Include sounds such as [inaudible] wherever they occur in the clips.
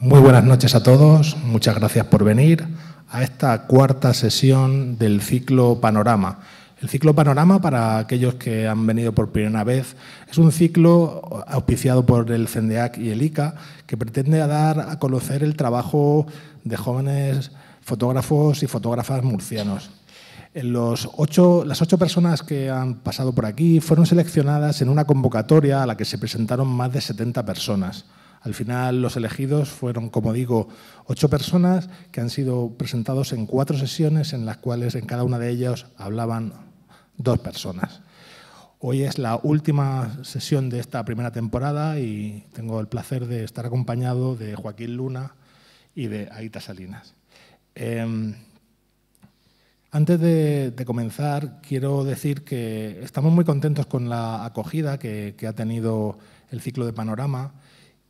Muy buenas noches a todos, muchas gracias por venir a esta cuarta sesión del ciclo Panorama. El ciclo Panorama, para aquellos que han venido por primera vez, es un ciclo auspiciado por el CENDEAC y el ICA que pretende dar a conocer el trabajo de jóvenes fotógrafos y fotógrafas murcianos. las ocho personas que han pasado por aquí fueron seleccionadas en una convocatoria a la que se presentaron más de 70 personas. Al final los elegidos fueron, como digo, ocho personas que han sido presentados en cuatro sesiones en las cuales en cada una de ellas hablaban dos personas. Hoy es la última sesión de esta primera temporada y tengo el placer de estar acompañado de Joaquín Luna y de Aita Salinas. Em, antes de, comenzar, quiero decir que estamos muy contentos con la acogida que ha tenido el ciclo de Panorama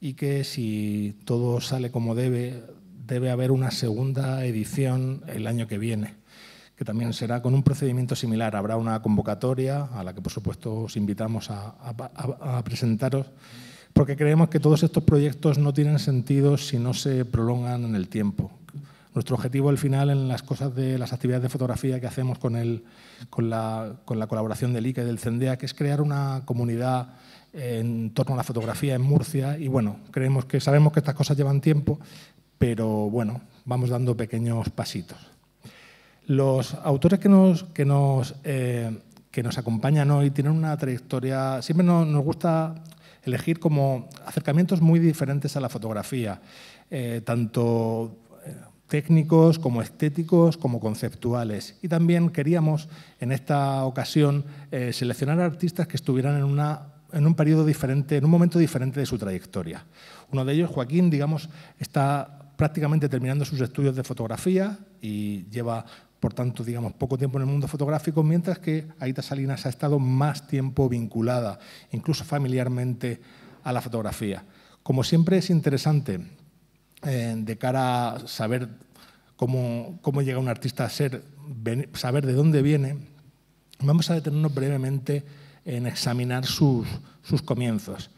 y que si todo sale como debe, debe haber una segunda edición el año que viene, que también será con un procedimiento similar. Habrá una convocatoria a la que, por supuesto, os invitamos a, presentaros, porque creemos que todos estos proyectos no tienen sentido si no se prolongan en el tiempo. Nuestro objetivo al final en las cosas de las actividades de fotografía que hacemos con, el, con, la, con la colaboración del ICA e y del CENDEA, que es crear una comunidad en torno a la fotografía en Murcia y bueno, creemos que sabemos que estas cosas llevan tiempo, pero bueno, vamos dando pequeños pasitos. Los autores que nos, que nos, eh, que nos acompañan hoy tienen una trayectoria, siempre nos, gusta elegir como acercamientos muy diferentes a la fotografía, eh, tanto eh, técnicos, como estéticos, como conceptuales. Y también queríamos en esta ocasión seleccionar artistas que estuvieran en una en un periodo diferente, en un momento diferente de su trayectoria. Uno de ellos, Joaquín, digamos, está prácticamente terminando sus estudios de fotografía y lleva, por tanto, digamos, poco tiempo en el mundo fotográfico, mientras que Aita Salinas ha estado más tiempo vinculada, incluso familiarmente, a la fotografía. Como siempre es interesante eh, de cara a saber cómo, cómo, llega un artista a ser, saber de dónde viene, vamos a detenernos brevemente en examinar sus, comienzos.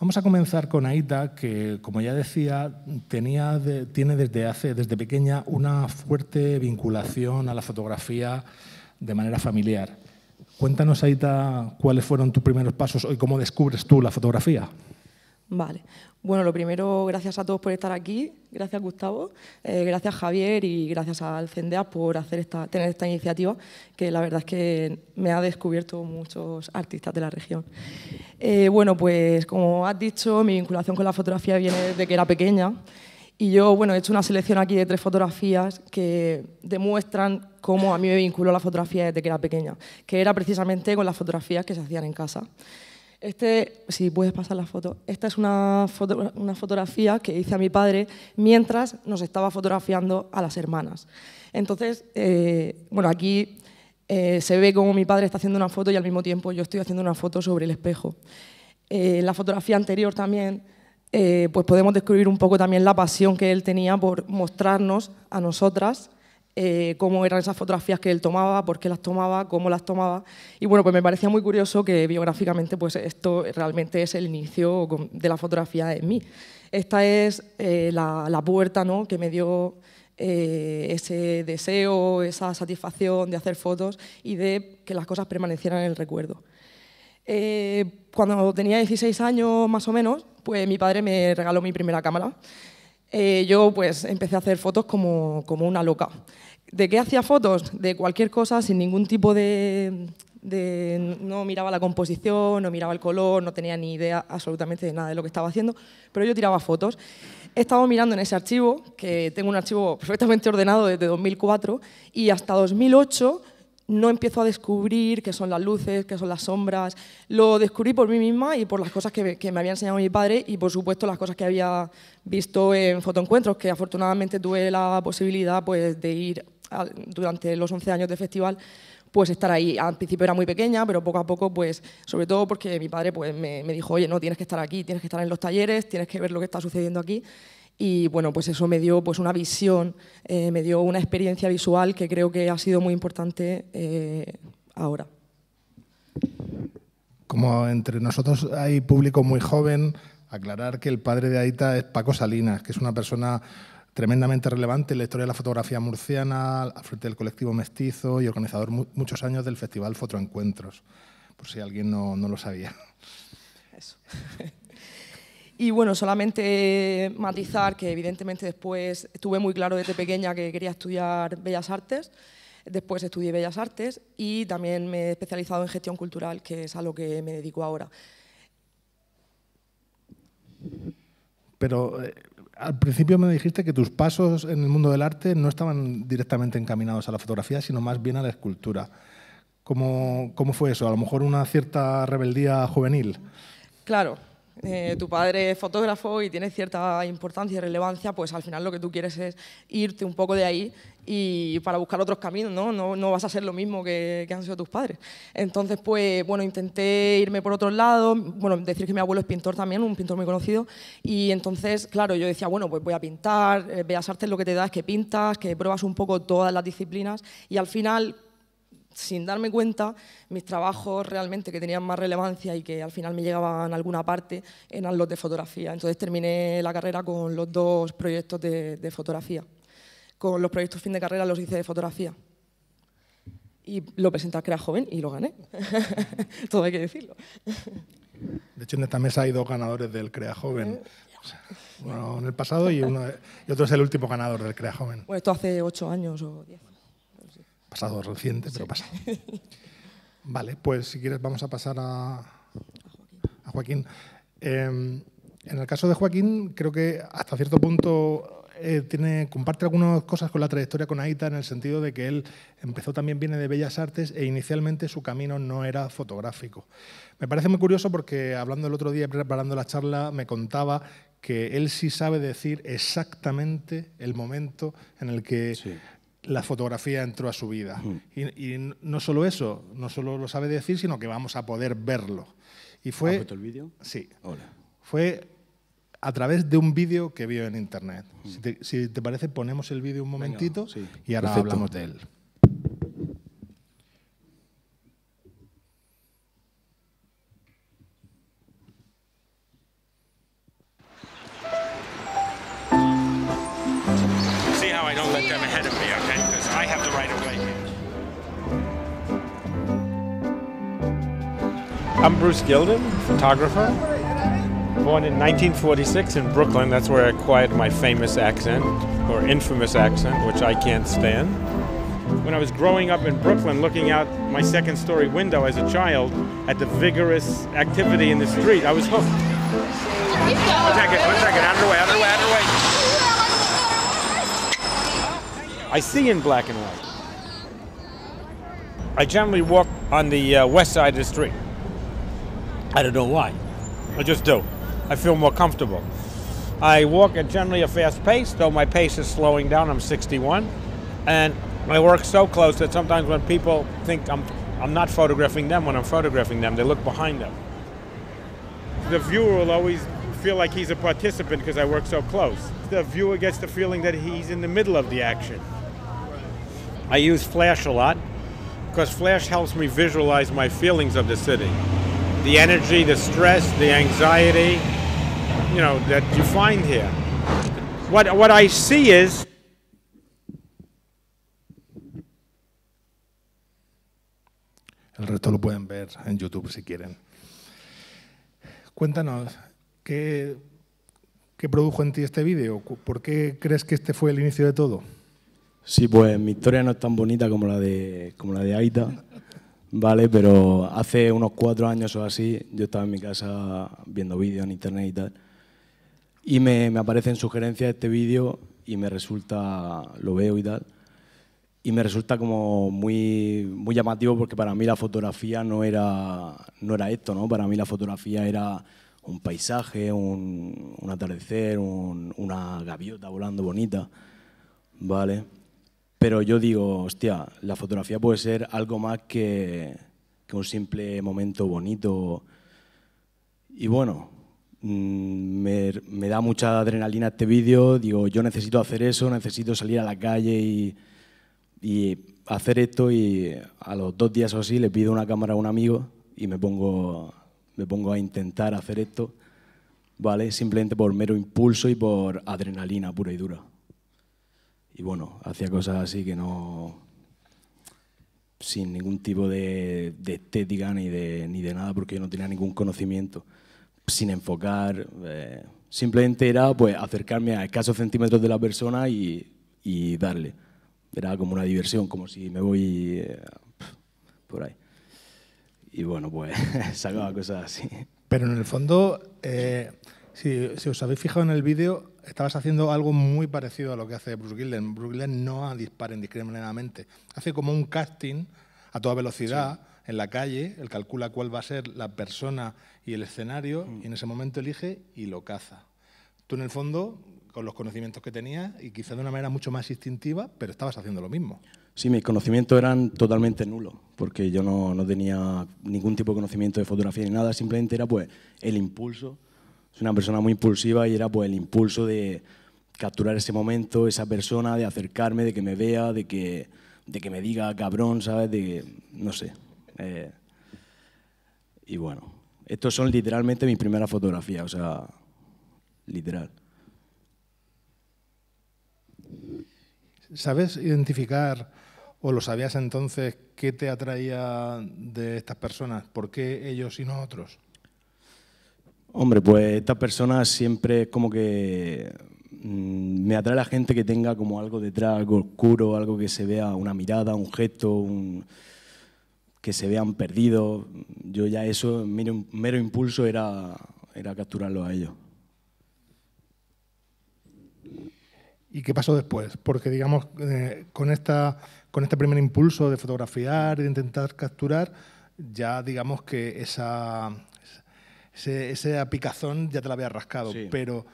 Vamos a comenzar con Aita, que, como ya decía, tenía tiene desde, hace, desde pequeña una fuerte vinculación a la fotografía de manera familiar. Cuéntanos, Aita, cuáles fueron tus primeros pasos y cómo descubres tú la fotografía. Vale. Bueno, lo primero, gracias a todos por estar aquí, gracias Gustavo, eh, gracias Javier y gracias al CENDEA por hacer tener esta iniciativa, que la verdad es que me ha descubierto muchos artistas de la región. Eh, bueno, pues como has dicho, mi vinculación con la fotografía viene desde que era pequeña y yo, bueno, he hecho una selección aquí de tres fotografías que demuestran cómo a mí me vinculó la fotografía desde que era pequeña, que era precisamente con las fotografías que se hacían en casa. Este, si puedes pasar la foto, esta es una, fotografía que hice a mi padre mientras nos estaba fotografiando a las hermanas. Entonces, eh, bueno, aquí eh, se ve como mi padre está haciendo una foto y al mismo tiempo yo estoy haciendo una foto sobre el espejo. Eh, la fotografía anterior también, eh, pues podemos descubrir un poco también la pasión que él tenía por mostrarnos a nosotras eh, cómo eran esas fotografías que él tomaba, por qué las tomaba, cómo las tomaba. Y bueno, pues me parecía muy curioso que biográficamente pues esto realmente es el inicio de la fotografía en mí. Esta es eh, la, puerta ¿no? que me dio eh, ese deseo, esa satisfacción de hacer fotos y de que las cosas permanecieran en el recuerdo. cuando tenía 16 años más o menos, pues mi padre me regaló mi primera cámara. Eh, yo pues empecé a hacer fotos como, como, una loca. ¿De qué hacía fotos? De cualquier cosa, sin ningún tipo de, de, No miraba la composición, no miraba el color, no tenía ni idea absolutamente de nada de lo que estaba haciendo, pero yo tiraba fotos. He estado mirando en ese archivo, que tengo un archivo [laughs] perfectamente ordenado desde 2004, y hasta 2008 no empiezo a descubrir qué son las luces, qué son las sombras. Lo descubrí por mí misma y por las cosas que, me había enseñado mi padre y, por supuesto, las cosas que había visto en fotoencuentros, que afortunadamente tuve la posibilidad pues, de ir durante los 11 años de festival pues estar ahí. Al principio era muy pequeña, pero poco a poco, pues, sobre todo porque mi padre pues, me, me dijo, oye, no, tienes que estar aquí, tienes que estar en los talleres, tienes que ver lo que está sucediendo aquí y bueno, pues eso me dio pues una visión, eh, me dio una experiencia visual que creo que ha sido muy importante eh, ahora. Como entre nosotros hay público muy joven, aclarar que el padre de Aita es Paco Salinas, que es una persona tremendamente relevante en la historia de la fotografía murciana, a frente del colectivo mestizo y organizador muchos años del Festival Fotoencuentros, por si alguien no, no lo sabía. Eso. [laughs] Y bueno, solamente eh, matizar que evidentemente después estuve muy claro desde pequeña que quería estudiar Bellas Artes, después estudié Bellas Artes y también me he especializado en gestión cultural, que es a lo que me dedico ahora. Pero eh, al principio me dijiste que tus pasos en el mundo del arte no estaban directamente encaminados a la fotografía, sino más bien a la escultura. ¿Cómo, cómo fue eso? A lo mejor una cierta rebeldía juvenil. Claro, eh, tu padre es fotógrafo y tiene cierta importancia y relevancia, pues al final lo que tú quieres es irte un poco de ahí y para buscar otros caminos, ¿no? No, vas a ser lo mismo que, han sido tus padres. Entonces, pues bueno, intenté irme por otro lado, bueno, decir que mi abuelo es pintor también, un pintor muy conocido, y entonces, claro, yo decía, bueno, pues voy a pintar, veas eh, Artes lo que te da es que pintas, que pruebas un poco todas las disciplinas y al final sin darme cuenta, mis trabajos realmente que tenían más relevancia y que al final me llegaban a alguna parte eran los de fotografía. Entonces terminé la carrera con los dos proyectos de, fotografía. Con los proyectos fin de carrera los hice de fotografía. Y lo presenté al Crea joven y lo gané. [laughs] Todo hay que decirlo. De hecho, en esta mesa hay dos ganadores del CREA Joven. [laughs] Uno en el pasado y, otro es el último ganador del CREA Joven. Bueno, esto hace ocho años o diez. Pasado reciente, pero pasado. [laughs] Vale, pues si quieres vamos a pasar a, Joaquín. Em, en el caso de Joaquín, creo que hasta cierto punto eh, tiene, comparte algunas cosas con la trayectoria con Aita en el sentido de que él empezó también, viene de Bellas Artes e inicialmente su camino no era fotográfico. Me parece muy curioso porque hablando el otro día, preparando la charla, me contaba que él sí sabe decir exactamente el momento en el que la fotografía entró a su vida. Y, no solo eso, no solo lo sabe decir, sino que vamos a poder verlo. Y fue, el vídeo? Sí. Hola. Fue a través de un vídeo que vio en internet. Si, te, parece, ponemos el vídeo un momentito y ahora hablamos de él. I'm Bruce Gilden, photographer. Born in 1946 in Brooklyn, that's where I acquired my famous accent, or infamous accent, which I can't stand. When I was growing up in Brooklyn, looking out my second story window as a child at the vigorous activity in the street, I was hooked. One second, one second, out of the way, out of the way, out of the way. I see in black and white. I generally walk on the uh, west side of the street. I don't know why. I just do. I feel more comfortable. I walk at generally a fast pace, though my pace is slowing down. I'm 61, and I work so close that sometimes when people think I'm, I'm not photographing them, when I'm photographing them, they look behind them. The viewer will always feel like he's a participant because I work so close. The viewer gets the feeling that he's in the middle of the action. I use flash a lot because flash helps me visualize my feelings of the city. the energy, the stress, the anxiety, you know, that you find here. What, what I El resto lo pueden ver en YouTube si quieren. Cuéntanos, ¿qué, qué produjo en ti este vídeo? ¿Por qué crees que este fue el inicio de todo? Sí, pues mi historia no es tan bonita como la de, como la de Aida. ¿vale? Pero hace unos cuatro años o así, yo estaba en mi casa viendo vídeos en internet y tal, y me, aparecen sugerencias este vídeo y me resulta, lo veo y tal, y me resulta como muy, llamativo porque para mí la fotografía no era, esto, ¿no? Para mí la fotografía era un paisaje, un, atardecer, una gaviota volando bonita, ¿vale? Pero yo digo, hostia, la fotografía puede ser algo más que, un simple momento bonito. Y bueno, mm, me, da mucha adrenalina este vídeo, digo, yo necesito hacer eso, necesito salir a la calle y, hacer esto y a los dos días o así le pido una cámara a un amigo y me pongo, me pongo a intentar hacer esto, ¿vale? Simplemente por mero impulso y por adrenalina pura y dura y bueno, hacía cosas así que no... sin ningún tipo de, estética ni de, ni de nada, porque yo no tenía ningún conocimiento, sin enfocar, eh, simplemente era pues acercarme a escasos centímetros de la persona y, y darle. Era como una diversión, como si me voy eh, por ahí. Y bueno, pues [laughs] sacaba cosas así. Pero en el fondo, eh, si, si os habéis fijado en el vídeo, estabas haciendo algo muy parecido a lo que hace Bruce Gilden. Bruce Gilden no dispara indiscriminadamente. Hace como un casting a toda velocidad en la calle. Él calcula cuál va a ser la persona y el escenario mm. y en ese momento elige y lo caza. Tú en el fondo, con los conocimientos que tenías y quizás de una manera mucho más instintiva, pero estabas haciendo lo mismo. Sí, mis conocimientos eran totalmente nulos, porque yo no, tenía ningún tipo de conocimiento de fotografía ni nada, simplemente era pues el impulso una persona muy impulsiva y era pues el impulso de capturar ese momento, esa persona, de acercarme, de que me vea, de que, me diga cabrón, ¿sabes? De, no sé. Eh. y bueno, estos son literalmente mis primeras fotografías, o sea, literal. ¿Sabes identificar o lo sabías entonces qué te atraía de estas personas? ¿Por qué ellos y no otros? Hombre, pues estas personas siempre es como que mm, me atrae la gente que tenga como algo detrás, algo oscuro, algo que se vea, una mirada, un gesto, que se vean perdidos. Yo ya eso, mero, mero impulso era, era capturarlo a ellos. ¿Y qué pasó después? Porque, digamos, eh, con, esta, con este primer impulso de fotografiar, de intentar capturar, ya digamos que esa, ese, ese picazón ya te la había rascado, pero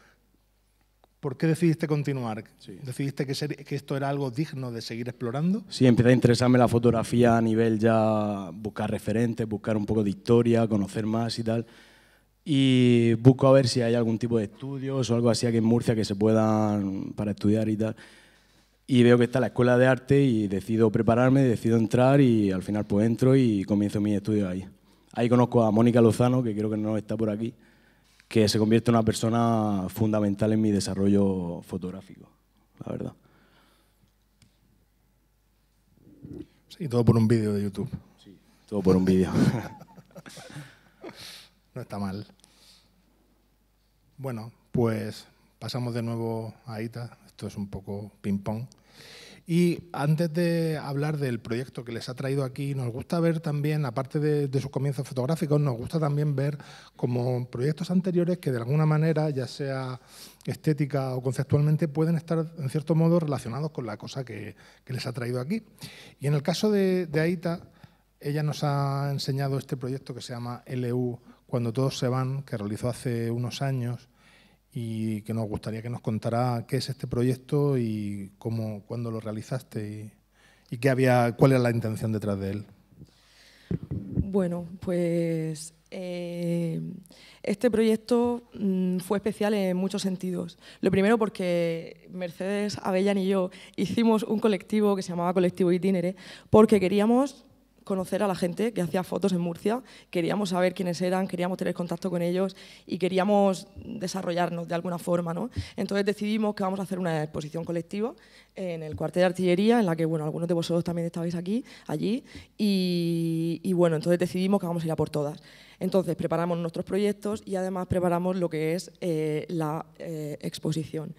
¿por qué decidiste continuar? ¿Decidiste que, esto era algo digno de seguir explorando? Sí, empecé a interesarme la fotografía a nivel ya buscar referentes, buscar un poco de historia, conocer más y tal. Y busco a ver si hay algún tipo de estudios o algo así aquí en Murcia que se puedan para estudiar y tal y veo que está la escuela de arte y decido prepararme, decido entrar y al final pues entro y comienzo mis estudios ahí. Ahí conozco a Mónica Lozano, que creo que no está por aquí, que se convierte en una persona fundamental en mi desarrollo fotográfico, la verdad. Sí, todo por un vídeo de YouTube. Sí, todo por un vídeo. [laughs] no está mal. Bueno, pues pasamos de nuevo a Ita. Esto es un poco ping-pong. Y antes de hablar del proyecto que les ha traído aquí, nos gusta ver también, aparte de, sus comienzos fotográficos, nos gusta también ver como proyectos anteriores que de alguna manera, ya sea estética o conceptualmente, pueden estar en cierto modo relacionados con la cosa que, les ha traído aquí. Y en el caso de, de Aita, ella nos ha enseñado este proyecto que se llama LU, Cuando todos se van, que realizó hace unos años y que nos gustaría que nos contara qué es este proyecto y cómo, cuándo lo realizaste y, qué había, cuál era la intención detrás de él. Bueno, pues eh, este proyecto mm, fue especial en muchos sentidos. Lo primero porque Mercedes Avellan y yo hicimos un colectivo que se llamaba Colectivo Itinere porque queríamos conocer a la gente que hacía fotos en Murcia, queríamos saber quiénes eran, queríamos tener contacto con ellos y queríamos desarrollarnos de alguna forma. ¿no? Entonces decidimos que vamos a hacer una exposición colectiva en el cuartel de artillería, en la que bueno, algunos de vosotros también estabais aquí, allí, y, bueno, entonces decidimos que vamos a ir a por todas. Entonces preparamos nuestros proyectos y además preparamos lo que es eh, la eh, exposición.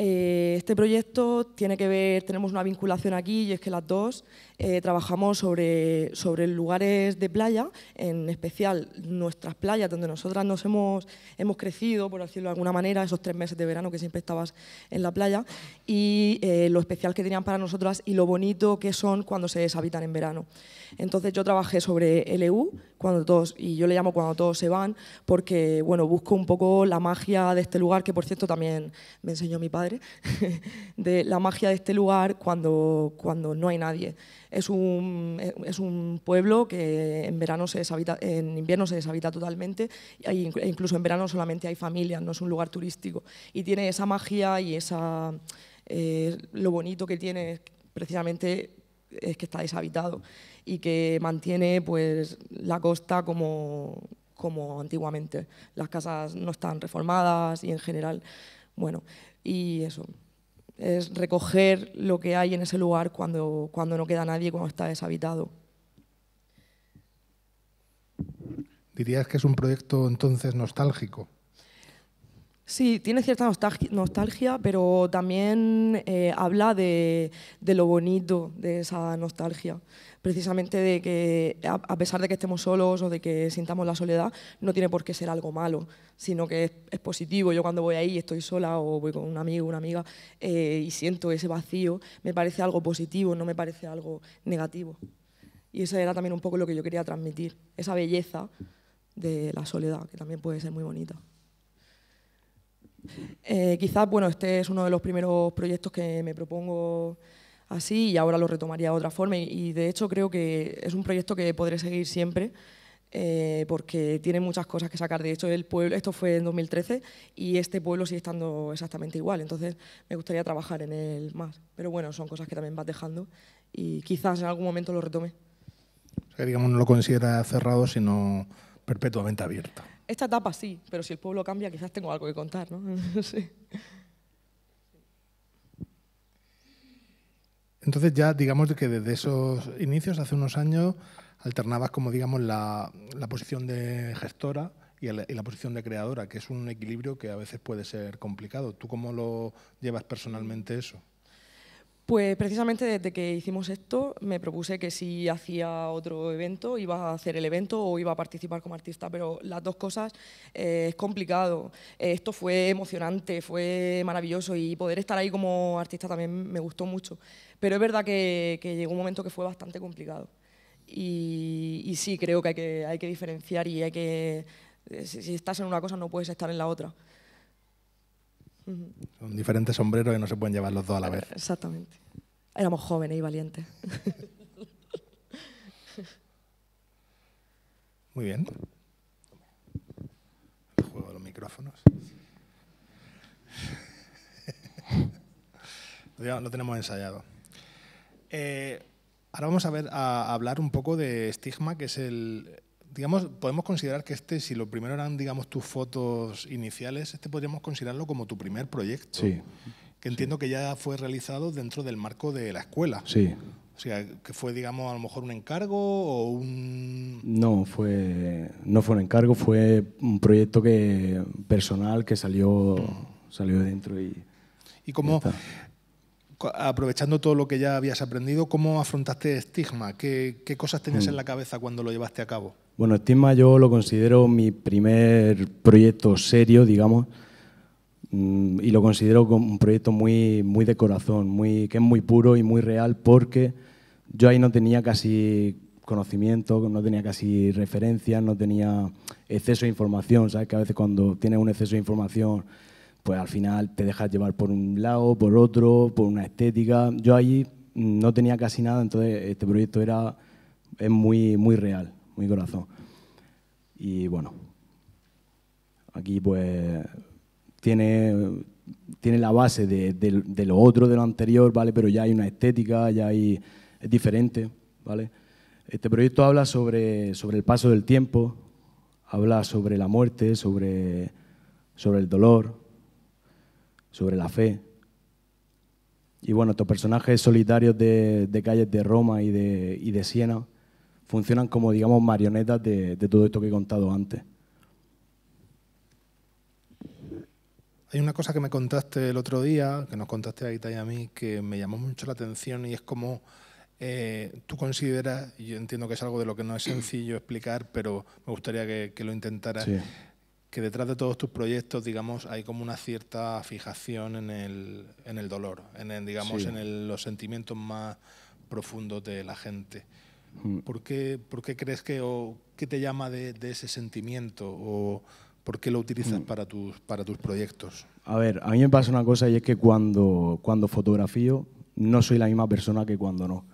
Eh, este proyecto tiene que ver, tenemos una vinculación aquí y es que las dos eh, trabajamos sobre, sobre lugares de playa, en especial nuestras playas donde nosotras nos hemos, hemos crecido, por decirlo de alguna manera, esos tres meses de verano que siempre estabas en la playa y eh, lo especial que tenían para nosotras y lo bonito que son cuando se deshabitan en verano. Entonces yo trabajé sobre LU, cuando todos, y yo le llamo cuando todos se van, porque bueno, busco un poco la magia de este lugar, que por cierto también me enseñó mi padre [laughs] de la magia de este lugar cuando, cuando no hay nadie. Es un, es un pueblo que en, verano se en invierno se deshabita totalmente e, e incluso en verano solamente hay familias, no es un lugar turístico. Y tiene esa magia y esa, eh, lo bonito que tiene precisamente es que está deshabitado y que mantiene pues, la costa como, como antiguamente. Las casas no están reformadas y en general, bueno, y eso, es recoger lo que hay en ese lugar cuando, cuando no queda nadie, cuando está deshabitado. ¿Dirías que es un proyecto entonces nostálgico? Sí, tiene cierta nostalgia, pero también eh, habla de, lo bonito de esa nostalgia. Precisamente de que, a, pesar de que estemos solos o de que sintamos la soledad, no tiene por qué ser algo malo, sino que es, positivo. Yo cuando voy ahí y estoy sola o voy con un amigo, o una amiga, eh, y siento ese vacío, me parece algo positivo, no me parece algo negativo. Y eso era también un poco lo que yo quería transmitir, esa belleza de la soledad, que también puede ser muy bonita. Eh, quizás, bueno, este es uno de los primeros proyectos que me propongo así y ahora lo retomaría de otra forma y, de hecho creo que es un proyecto que podré seguir siempre eh, porque tiene muchas cosas que sacar. De hecho, el pueblo, esto fue en 2013 y este pueblo sigue estando exactamente igual. Entonces, me gustaría trabajar en él más. Pero bueno, son cosas que también vas dejando y quizás en algún momento lo retome. digamos, no lo considera cerrado, sino perpetuamente abierto esta etapa sí, pero si el pueblo cambia quizás tengo algo que contar, ¿no? [laughs] Entonces ya digamos que desde esos inicios, hace unos años, alternabas como digamos la, posición de gestora y la, posición de creadora, que es un equilibrio que a veces puede ser complicado. ¿Tú cómo lo llevas personalmente eso? Pues precisamente desde que hicimos esto me propuse que si hacía otro evento iba a hacer el evento o iba a participar como artista, pero las dos cosas eh, es complicado. esto fue emocionante, fue maravilloso y poder estar ahí como artista también me gustó mucho, pero es verdad que, llegó un momento que fue bastante complicado. Y, y sí, creo que hay, que hay que diferenciar y hay que si, estás en una cosa no puedes estar en la otra. Son diferentes sombreros que no se pueden llevar los dos a la vez. Exactamente. Éramos jóvenes y valientes. [laughs] Muy bien. El juego de los micrófonos. [laughs] lo tenemos ensayado. Eh, ahora vamos a ver a hablar un poco de estigma, que es el, digamos, podemos considerar que este, si lo primero eran, digamos, tus fotos iniciales, este podríamos considerarlo como tu primer proyecto. Sí. Que entiendo que ya fue realizado dentro del marco de la escuela. Sí. O sea, que fue, digamos, a lo mejor un encargo o un... No, fue, no fue un encargo, fue un proyecto que, personal que salió, salió dentro y... Y como, aprovechando todo lo que ya habías aprendido, ¿cómo afrontaste este estigma? ¿Qué, cosas tenías mm. en la cabeza cuando lo llevaste a cabo? Bueno, Estigma yo lo considero mi primer proyecto serio, digamos, mm, y lo considero como un proyecto muy, muy de corazón, muy, que es muy puro y muy real, porque yo ahí no tenía casi conocimiento, no tenía casi referencias, no tenía exceso de información, ¿sabes? Que a veces cuando tienes un exceso de información, pues al final te dejas llevar por un lado, por otro, por una estética. Yo ahí mm, no tenía casi nada, entonces este proyecto era es muy, muy real mi corazón. Y bueno, aquí pues tiene, tiene la base de, lo otro, de lo anterior, ¿vale? Pero ya hay una estética, ya hay, es diferente, ¿vale? Este proyecto habla sobre, sobre el paso del tiempo, habla sobre la muerte, sobre, sobre el dolor, sobre la fe. Y bueno, estos personajes solitarios de, de calles de Roma y de, y de Siena funcionan como, digamos, marionetas de, todo esto que he contado antes. Hay una cosa que me contaste el otro día, que nos contaste a Ita y a mí, que me llamó mucho la atención y es como eh, tú consideras, y yo entiendo que es algo de lo que no es sencillo explicar, pero me gustaría que, lo intentaras, que detrás de todos tus proyectos, digamos, hay como una cierta fijación en el, en el dolor, en digamos, en los sentimientos más profundos de la gente. Mm. ¿Por qué, por qué crees que o qué te llama de, ese sentimiento o por qué lo utilizas mm. para tus, para tus proyectos? A ver, a mí me pasa una cosa y es que cuando, cuando fotografío no soy la misma persona que cuando no.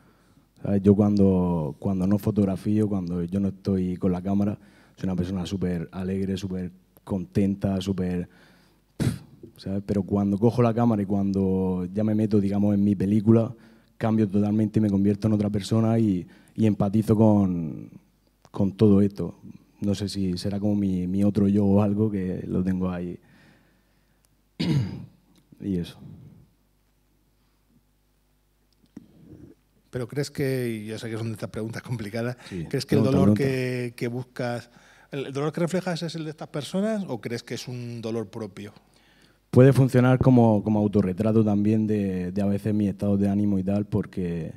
Yo cuando, cuando no fotografío, cuando yo no estoy con la cámara, soy una persona súper alegre, súper contenta, súper... Pero cuando cojo la cámara y cuando ya me meto, digamos, en mi película, cambio totalmente y me convierto en otra persona y y empatizo con, todo esto. No sé si será como mi, otro yo o algo que lo tengo ahí. [clears throat] y eso. Pero crees que, y sé que son de estas preguntas complicadas, ¿crees que el dolor que, buscas, el dolor que reflejas es el de estas personas o crees que es un dolor propio? Puede funcionar como, como autorretrato también de, a veces mi estado de ánimo y tal, porque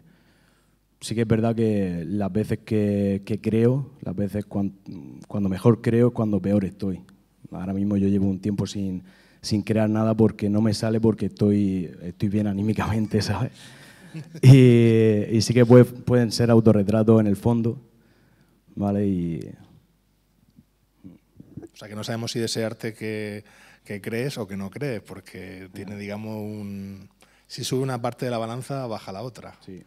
sí que es verdad que las veces que, creo, las veces cuando mejor creo cuando peor estoy. Ahora mismo yo llevo un tiempo sin, sin crear nada porque no me sale porque estoy, estoy bien anímicamente, [laughs] ¿sabes? Y, sí que pueden ser autorretratos en el fondo, ¿vale? O sea, que no sabemos si desearte que, que crees o que no crees, porque tiene, digamos, un... Si sube una parte de la balanza, baja la otra. Sí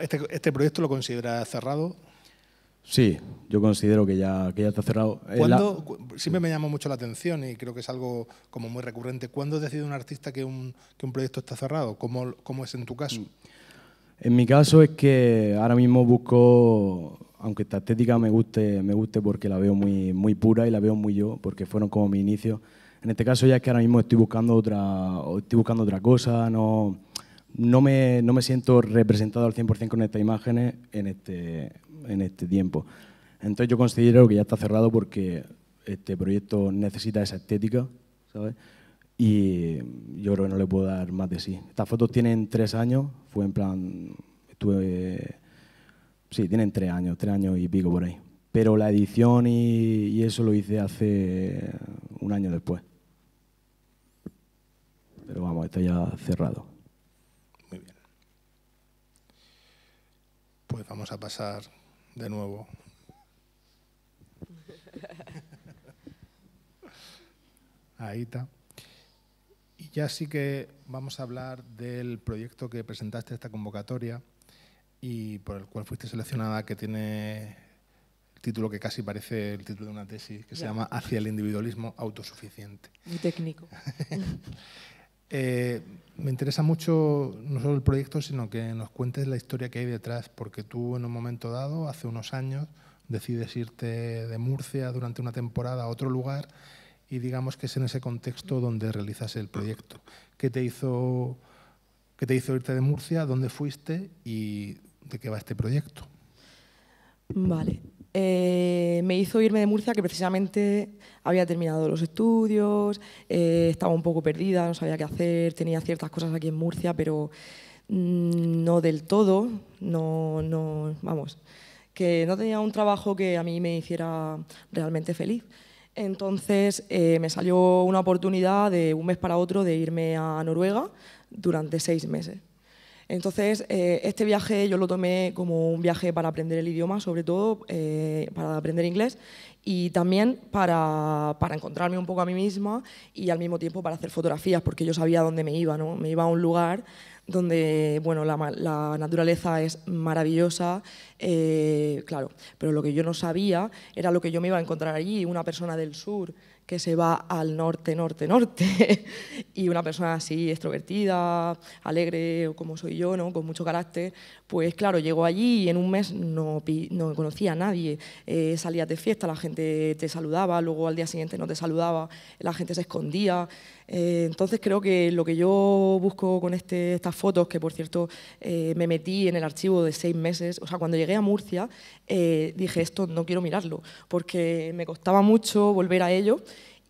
este, este proyecto lo considera cerrado. Sí, yo considero que ya, que ya está cerrado. Eh, ¿Cuándo, Siempre me llama mucho la atención y creo que es algo como muy recurrente. ¿Cuándo decide un artista que un, que un proyecto está cerrado? ¿Cómo, ¿Cómo, es en tu caso? Mm. En mi caso es que ahora mismo busco, aunque esta estética me guste, me guste porque la veo muy, muy pura y la veo muy yo, porque fueron como mi inicio En este caso ya es que ahora mismo estoy buscando otra, estoy buscando otra cosa, no no me, no me siento representado al 100% con estas imágenes en este, en este tiempo. Entonces yo considero que ya está cerrado porque este proyecto necesita esa estética, ¿sabes? Y yo creo que no le puedo dar más de sí. Estas fotos tienen tres años, fue en plan, estuve, sí, tienen tres años, tres años y pico por ahí. Pero la edición y, y eso lo hice hace un año después. Pero vamos, está ya cerrado. Pues vamos a pasar de nuevo. Ahí está. Y ya sí que vamos a hablar del proyecto que presentaste esta convocatoria y por el cual fuiste seleccionada, que tiene el título que casi parece el título de una tesis, que se llama Hacia el individualismo autosuficiente. Muy técnico. [laughs] Eh, me interesa mucho no solo el proyecto, sino que nos cuentes la historia que hay detrás, porque tú en un momento dado, hace unos años, decides irte de Murcia durante una temporada a otro lugar y digamos que es en ese contexto donde realizas el proyecto. ¿Qué te hizo, qué te hizo irte de Murcia? ¿Dónde fuiste? ¿Y de qué va este proyecto? Vale. Eh, me hizo irme de Murcia, que precisamente había terminado los estudios, eh, estaba un poco perdida, no sabía qué hacer, tenía ciertas cosas aquí en Murcia, pero mm, no del todo, no, no, vamos, que no tenía un trabajo que a mí me hiciera realmente feliz. Entonces eh, me salió una oportunidad de un mes para otro de irme a Noruega durante seis meses. Entonces, eh, este viaje yo lo tomé como un viaje para aprender el idioma, sobre todo eh, para aprender inglés y también para, para, encontrarme un poco a mí misma y al mismo tiempo para hacer fotografías, porque yo sabía dónde me iba, ¿no? Me iba a un lugar donde, bueno, la, la naturaleza es maravillosa, eh, claro, pero lo que yo no sabía era lo que yo me iba a encontrar allí, una persona del sur que se va al norte, norte, norte, [laughs] y una persona así extrovertida, alegre, o como soy yo, ¿no? con mucho carácter, pues claro, llegó allí y en un mes no, no conocía a nadie, eh, salías de fiesta, la gente te saludaba, luego al día siguiente no te saludaba, la gente se escondía. Eh, entonces creo que lo que yo busco con este, estas fotos, que por cierto eh, me metí en el archivo de seis meses, o sea, cuando llegué a Murcia eh, dije esto no quiero mirarlo, porque me costaba mucho volver a ello.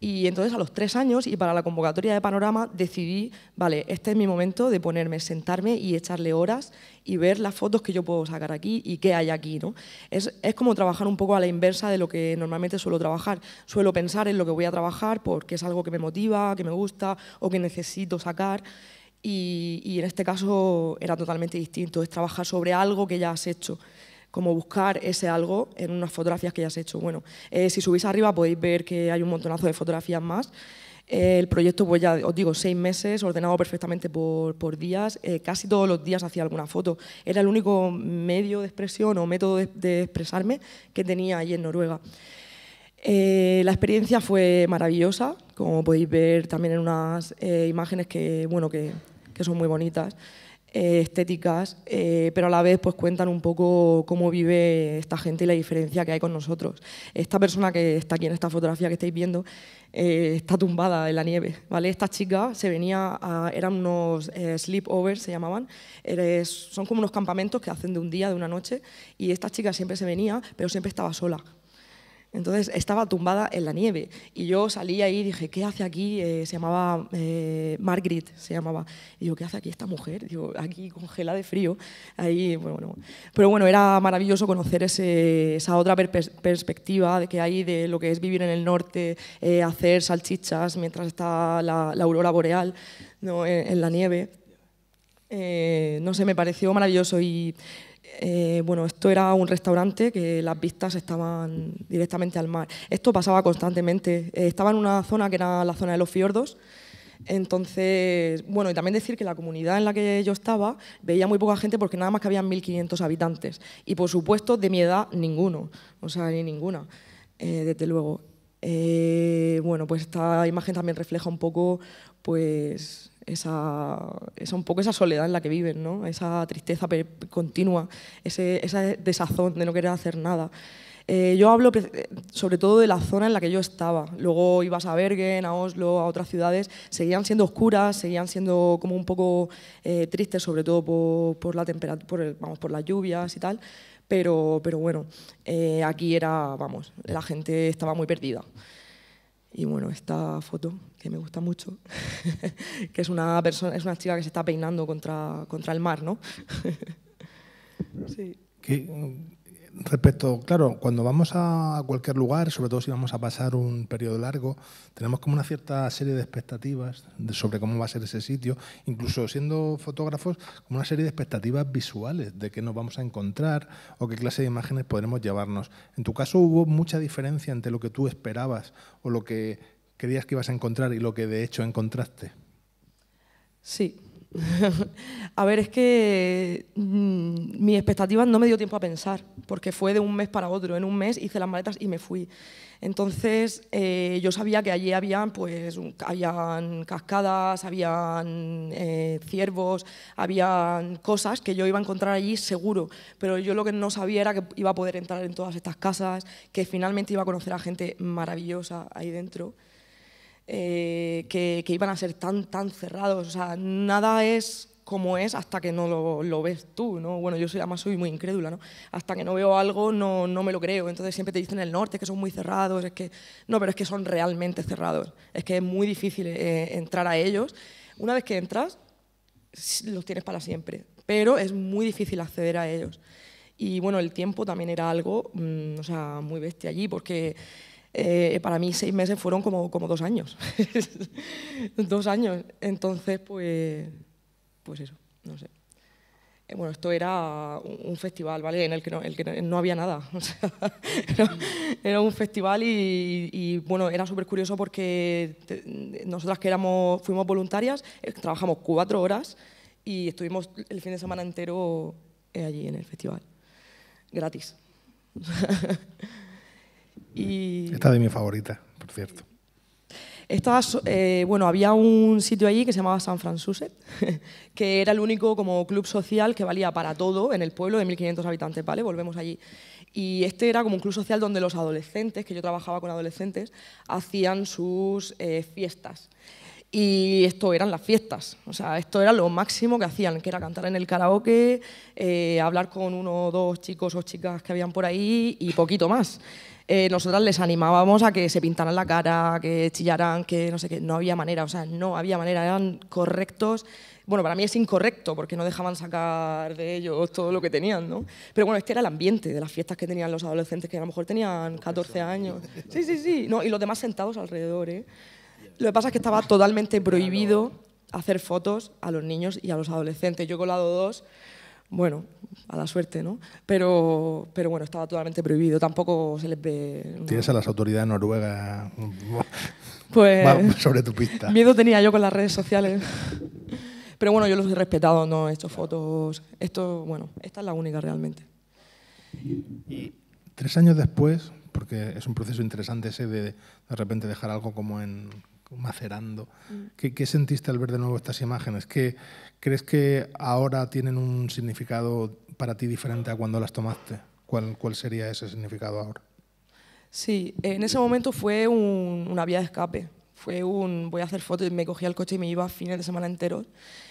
Y entonces a los tres años y para la convocatoria de Panorama decidí, vale, este es mi momento de ponerme, sentarme y echarle horas y ver las fotos que yo puedo sacar aquí y qué hay aquí, ¿no? Es, como trabajar un poco a la inversa de lo que normalmente suelo trabajar. Suelo pensar en lo que voy a trabajar porque es algo que me motiva, que me gusta o que necesito sacar. Y, y en este caso era totalmente distinto, es trabajar sobre algo que ya has hecho como buscar ese algo en unas fotografías que ya has hecho. Bueno, eh, si subís arriba podéis ver que hay un montonazo de fotografías más. Eh, el proyecto, pues ya os digo, seis meses, ordenado perfectamente por, días. Eh, casi todos los días hacía alguna foto. Era el único medio de expresión o método de, expresarme que tenía allí en Noruega. la experiencia fue maravillosa, como podéis ver también en unas imágenes que, bueno, que, que son muy bonitas. Eh, estéticas, eh, pero a la vez pues cuentan un poco cómo vive esta gente y la diferencia que hay con nosotros. Esta persona que está aquí en esta fotografía que estáis viendo eh, está tumbada en la nieve, ¿vale? Esta chica se venía, eran unos sleepovers, se llamaban, son como unos campamentos que hacen de un día, de una noche, y esta chica siempre se venía, pero siempre estaba sola, entonces estaba tumbada en la nieve y yo salí ahí y dije, ¿qué hace aquí? Eh, se llamaba eh, se llamaba. Y digo, ¿qué hace aquí esta mujer? Digo, aquí congela de frío. Ahí, bueno, Pero bueno, era maravilloso conocer esa otra perspectiva de que hay de lo que es vivir en el norte, eh, hacer salchichas mientras está la, aurora boreal en, la nieve. Eh, no sé, me pareció maravilloso y eh, bueno, esto era un restaurante que las vistas estaban directamente al mar. Esto pasaba constantemente. Eh, estaba en una zona que era la zona de los fiordos. Entonces, bueno, y también decir que la comunidad en la que yo estaba veía muy poca gente porque nada más que habían 1.500 habitantes. Y por supuesto, de mi edad, ninguno. O sea, ni ninguna, eh, desde luego. bueno, pues esta imagen también refleja un poco, pues, esa, un poco esa soledad en la que viven, esa tristeza continua, ese, esa desazón de no querer hacer nada. Eh, yo hablo sobre todo de la zona en la que yo estaba. Luego ibas a Bergen, a Oslo, a otras ciudades, seguían siendo oscuras, seguían siendo como un poco eh, tristes, sobre todo por, la temperatura, vamos, por las lluvias y tal. Pero, pero bueno, eh, aquí era, vamos, la gente estaba muy perdida. Y bueno, esta foto que me gusta mucho, [laughs] que es una persona, es una chica que se está peinando contra, contra el mar, ¿no? [laughs] sí. Respecto, claro, cuando vamos a cualquier lugar, sobre todo si vamos a pasar un periodo largo, tenemos como una cierta serie de expectativas sobre cómo va a ser ese sitio, incluso siendo fotógrafos, como una serie de expectativas visuales de qué nos vamos a encontrar o qué clase de imágenes podremos llevarnos. En tu caso hubo mucha diferencia entre lo que tú esperabas o lo que creías que ibas a encontrar y lo que de hecho encontraste? Sí. [laughs] a ver, es que mm, mi expectativa no me dio tiempo a pensar, porque fue de un mes para otro. En un mes hice las maletas y me fui. Entonces, eh, yo sabía que allí habían, pues, habían cascadas, habían eh, ciervos, habían cosas que yo iba a encontrar allí seguro, pero yo lo que no sabía era que iba a poder entrar en todas estas casas, que finalmente iba a conocer a gente maravillosa ahí dentro. Eh, que, iban a ser tan, tan cerrados. O sea, nada es como es hasta que no lo, ves tú, ¿no? Bueno, yo soy, además soy muy incrédula, ¿no? Hasta que no veo algo no, no me lo creo. Entonces siempre te dicen en el norte que son muy cerrados, es que... No, pero es que son realmente cerrados. Es que es muy difícil eh, entrar a ellos. Una vez que entras, los tienes para siempre, pero es muy difícil acceder a ellos. Y bueno, el tiempo también era algo, mm, o sea, muy bestia allí, porque eh, para mí seis meses fueron como, como dos años. [laughs] dos años. Entonces, pues, pues eso, no sé. Eh, bueno, esto era un festival, ¿vale? En el que no, el que no había nada. [laughs] O sea, era, un festival y, bueno, era súper curioso porque nosotras que éramos, fuimos voluntarias, eh, trabajamos cuatro horas y estuvimos el fin de semana entero allí en el festival. Gratis. [laughs] Esta es mi favorita, por cierto. Esta, eh, bueno, había un sitio allí que se llamaba San Fransuset, [laughs] que era el único como club social que valía para todo en el pueblo de 1.500 habitantes, ¿vale? Volvemos allí. Y este era como un club social donde los adolescentes, que yo trabajaba con adolescentes, hacían sus eh, fiestas. Y esto eran las fiestas, o sea, esto era lo máximo que hacían, que era cantar en el karaoke, eh, hablar con uno o dos chicos o chicas que habían por ahí y poquito más. Eh, nosotras les animábamos a que se pintaran la cara, que chillaran, que no sé qué, no había manera, o sea, no había manera, eran correctos. Bueno, para mí es incorrecto porque no dejaban sacar de ellos todo lo que tenían, ¿no? Pero bueno, este era el ambiente de las fiestas que tenían los adolescentes, que a lo mejor tenían 14 años. Sí, sí, sí. No, y los demás sentados alrededor, ¿eh? Lo que pasa es que estaba totalmente prohibido hacer fotos a los niños y a los adolescentes. Yo colado dos bueno, a la suerte, ¿no? Pero, pero bueno, estaba totalmente prohibido, tampoco se les ve... Tienes a las autoridades noruegas [laughs] pues, sobre tu pista. Miedo tenía yo con las redes sociales. Pero bueno, yo los he respetado, no he hecho fotos. Esto, bueno, esta es la única realmente. Y tres años después, porque es un proceso interesante ese de de repente dejar algo como en, macerando. Mm. ¿Qué, sentiste al ver de nuevo estas imágenes? ¿Qué, ¿Crees que ahora tienen un significado para ti diferente a cuando las tomaste? ¿Cuál, sería ese significado ahora? Sí, en ese momento fue una vía de escape. Fue un voy a hacer fotos y me cogí el coche y me iba a fines de semana enteros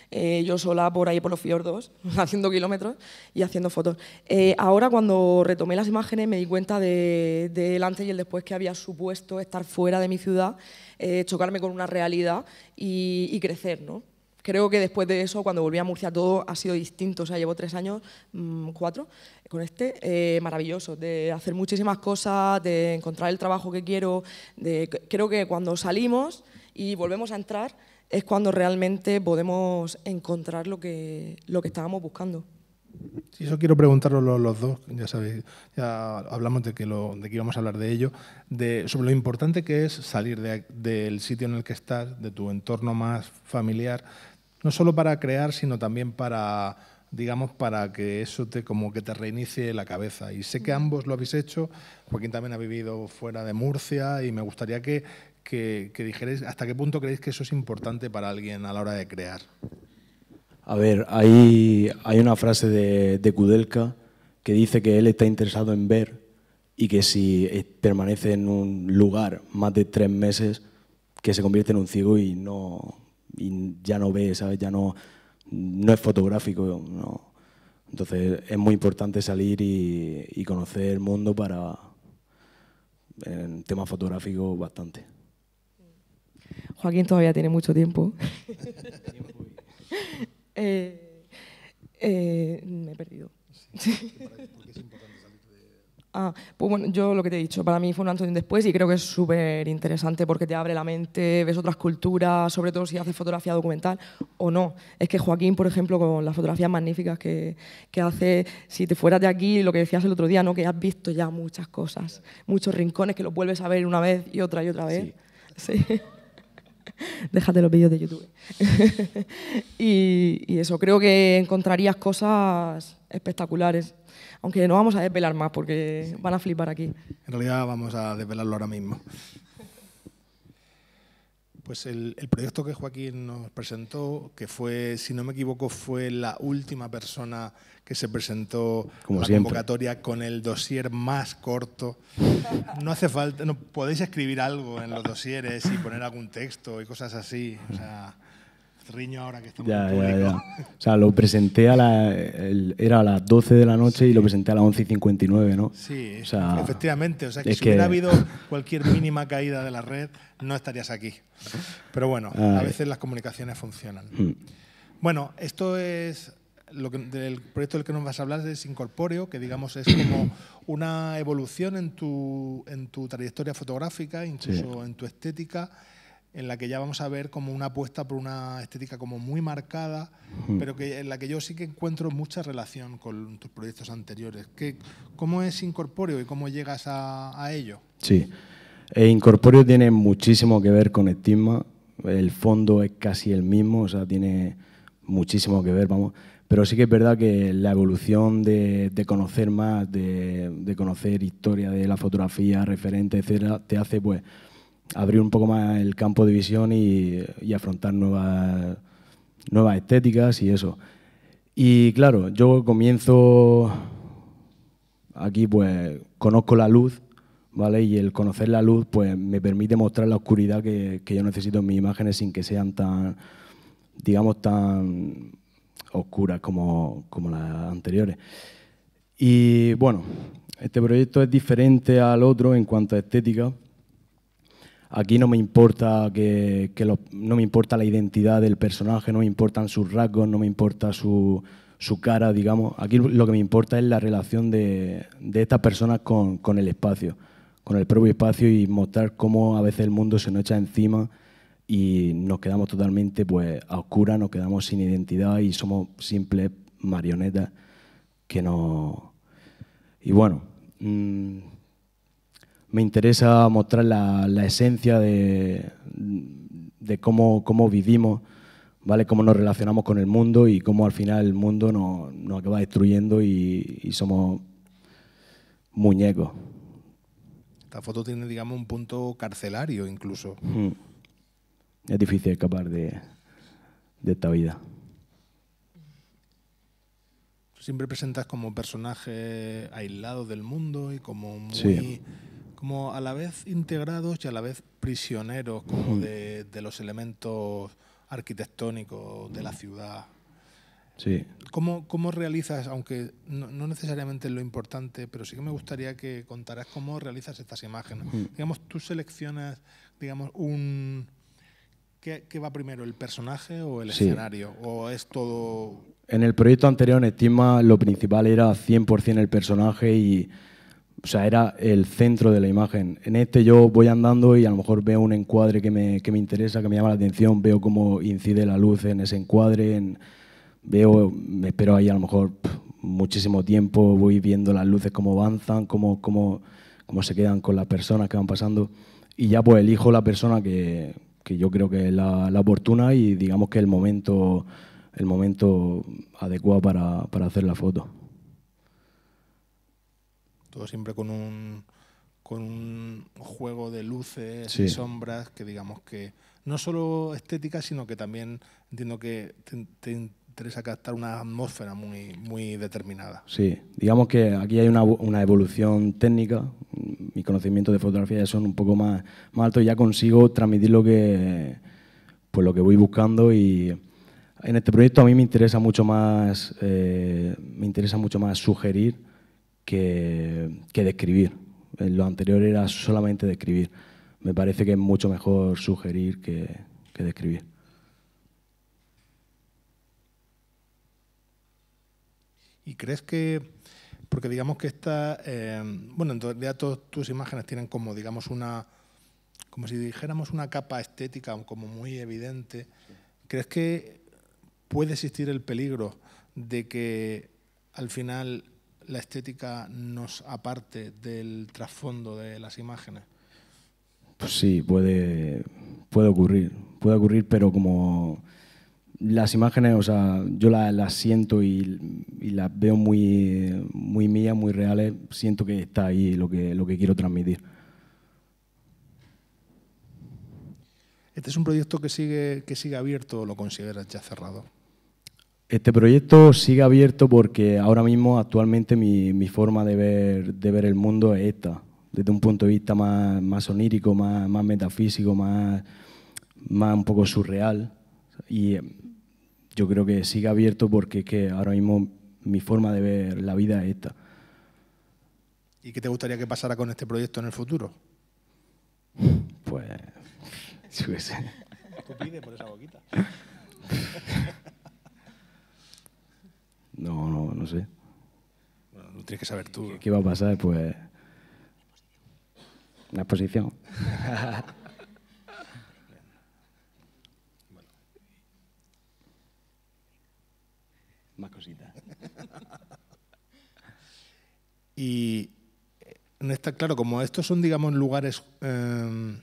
eh, yo sola por ahí por los fiordos, [laughs] haciendo kilómetros y haciendo fotos. Eh, ahora cuando retomé las imágenes me di cuenta del antes y el después que había supuesto estar fuera de mi ciudad, eh, chocarme con una realidad y, crecer, ¿no? creo que después de eso, cuando volví a Murcia, todo ha sido distinto. O sea, llevo tres años, mm, cuatro, con este, maravilloso, de hacer muchísimas cosas, de encontrar el trabajo que quiero. De, creo que cuando salimos y volvemos a entrar, es cuando realmente podemos encontrar lo que, lo que estábamos buscando. Sí, eso quiero preguntaros los, los, dos, ya sabéis, ya hablamos de que, lo, de que íbamos a hablar de ello, de, sobre lo importante que es salir del sitio en el que estás, de tu entorno más familiar, no solo para crear, sino también para, digamos, para que eso te, como que te reinicie la cabeza. Y sé que mm. ambos lo habéis hecho, Joaquín también ha vivido fuera de Murcia y me gustaría que, que, ¿hasta qué punto creéis que eso es importante para alguien a la hora de crear? A ver, hay, hay una frase de, de Kudelka que dice que él está interesado en ver y que si eh, permanece en un lugar más de tres meses, que se convierte en un ciego y no ya no ve, ¿sabes? Ya no, no es fotográfico. No. Entonces es muy importante salir y, y conocer el mundo para, en tema fotográfico, bastante. Joaquín todavía tiene mucho tiempo. [laughs] Eh, eh, me he perdido. Ah, pues bueno, yo lo que te he dicho, para mí fue un antes después y creo que es súper interesante porque te abre la mente, ves otras culturas, sobre todo si haces fotografía documental o no. Es que Joaquín, por ejemplo, con las fotografías magníficas que, que, hace, si te fueras de aquí, lo que decías el otro día, ¿no? que has visto ya muchas cosas, muchos rincones que los vuelves a ver una vez y otra y otra vez. sí. [laughs] [laughs] déjate los vídeos de YouTube. [laughs] y, eso, creo que encontrarías cosas espectaculares. Aunque no vamos a desvelar más porque van a flipar aquí. En realidad vamos a desvelarlo ahora mismo. Pues el, proyecto que Joaquín nos presentó, que fue, si no me equivoco, fue la última persona que se presentó a la convocatoria con el dossier más corto. No hace falta, no, podéis escribir algo en los dosieres y poner algún texto y cosas así. O sea, riño ahora que estamos ya, público. Ya, ya. O sea, lo presenté a la, era las 12 de la noche y lo presenté a las 11 y 59, ¿no? Sí, efectivamente. O sea, que si hubiera habido [laughs] cualquier mínima caída de la red, no estarías aquí. Pero bueno, a veces las comunicaciones funcionan. Mm. Bueno, esto es lo que, del proyecto del que nos vas a hablar es Incorpóreo, que digamos es como [coughs] una evolución en tu, en tu trayectoria fotográfica, incluso en tu estética en la que ya vamos a ver como una apuesta por una estética como muy marcada, pero que, en la que yo sí que encuentro mucha relación con tus proyectos anteriores. ¿Qué, ¿Cómo es Incorporio y cómo llegas a, ello? Sí, eh, Incorporio tiene muchísimo que ver con Estigma, el fondo es casi el mismo, o sea, tiene muchísimo que ver, vamos. Pero sí que es verdad que la evolución de, de conocer más, de, de, conocer historia de la fotografía, referente, etcétera, te hace pues abrir un poco más el campo de visión y, afrontar nuevas, nuevas estéticas y eso. Y claro, yo comienzo aquí, pues conozco la luz, ¿vale? Y el conocer la luz, pues me permite mostrar la oscuridad que, yo necesito en mis imágenes sin que sean tan, digamos, tan oscuras como las anteriores. Y bueno, este proyecto es diferente al otro en cuanto a estética, Aquí no me importa que, no me importa la identidad del personaje, no me importan sus rasgos, no me importa su, cara, digamos. Aquí lo que me importa es la relación de, estas personas con, el espacio, con el propio espacio y mostrar cómo a veces el mundo se nos echa encima y nos quedamos totalmente pues, a oscuras, nos quedamos sin identidad y somos simples marionetas que no... Y bueno... Mm, me interesa mostrar la, esencia de, cómo, cómo, vivimos, ¿vale? cómo nos relacionamos con el mundo y cómo al final el mundo nos, acaba destruyendo y, somos muñecos. Esta foto tiene, digamos, un punto carcelario incluso. Hmm. Es difícil escapar de, esta vida siempre presentas como personaje aislado del mundo y como muy como a la vez integrados y a la vez prisioneros como de, los elementos arquitectónicos de la ciudad. Sí. ¿Cómo, cómo realizas, aunque no, necesariamente es lo importante, pero sí que me gustaría que contaras cómo realizas estas imágenes? Digamos, tú seleccionas, digamos, un... ¿qué, ¿Qué, va primero, el personaje o el escenario? ¿O es todo...? En el proyecto anterior, en Estima, lo principal era 100% el personaje y o sea, era el centro de la imagen. En este yo voy andando y a lo mejor veo un encuadre que me, que me interesa, que me llama la atención, veo cómo incide la luz en ese encuadre, veo, me espero ahí a lo mejor muchísimo tiempo, voy viendo las luces cómo avanzan, cómo, cómo, cómo se quedan con las personas que van pasando y ya pues elijo la persona que, que yo creo que es la, la, oportuna y digamos que el momento, el momento adecuado para, para hacer la foto siempre con un, con un juego de luces y sombras que digamos que no solo estética, sino que también entiendo que te, interesa captar una atmósfera muy, muy determinada. Sí, digamos que aquí hay una, una evolución técnica, mi conocimiento de fotografía ya son un poco más, más altos, ya consigo transmitir lo que, pues lo que voy buscando y en este proyecto a mí me interesa mucho más, eh, me interesa mucho más sugerir que, describir. lo anterior era solamente describir. Me parece que es mucho mejor sugerir que, describir. ¿Y crees que, porque digamos que esta, eh, bueno, en realidad todas tus imágenes tienen como, digamos, una, como si dijéramos una capa estética como muy evidente, ¿crees que puede existir el peligro de que al final la estética nos aparte del trasfondo de las imágenes? Pues sí, puede, puede ocurrir, puede ocurrir, pero como las imágenes, o sea, yo las, siento y, las veo muy, muy mías, muy reales, siento que está ahí lo que, lo que quiero transmitir. ¿Este es un proyecto que sigue, que sigue abierto o lo consideras ya cerrado? Este proyecto sigue abierto porque ahora mismo, actualmente, mi, forma de ver, de ver el mundo es esta, desde un punto de vista más, onírico, más, más metafísico, más, más un poco surreal. Y eh, yo creo que sigue abierto porque que ahora mismo mi forma de ver la vida es esta. ¿Y qué te gustaría que pasara con este proyecto en el futuro? Pues, qué por esa boquita. [laughs] No, no, no sé. Bueno, lo tienes que saber tú. ¿Qué, va a pasar? Pues. La exposición. bueno. [laughs] Más cositas. [laughs] y ¿No está claro, como estos son, digamos, lugares em,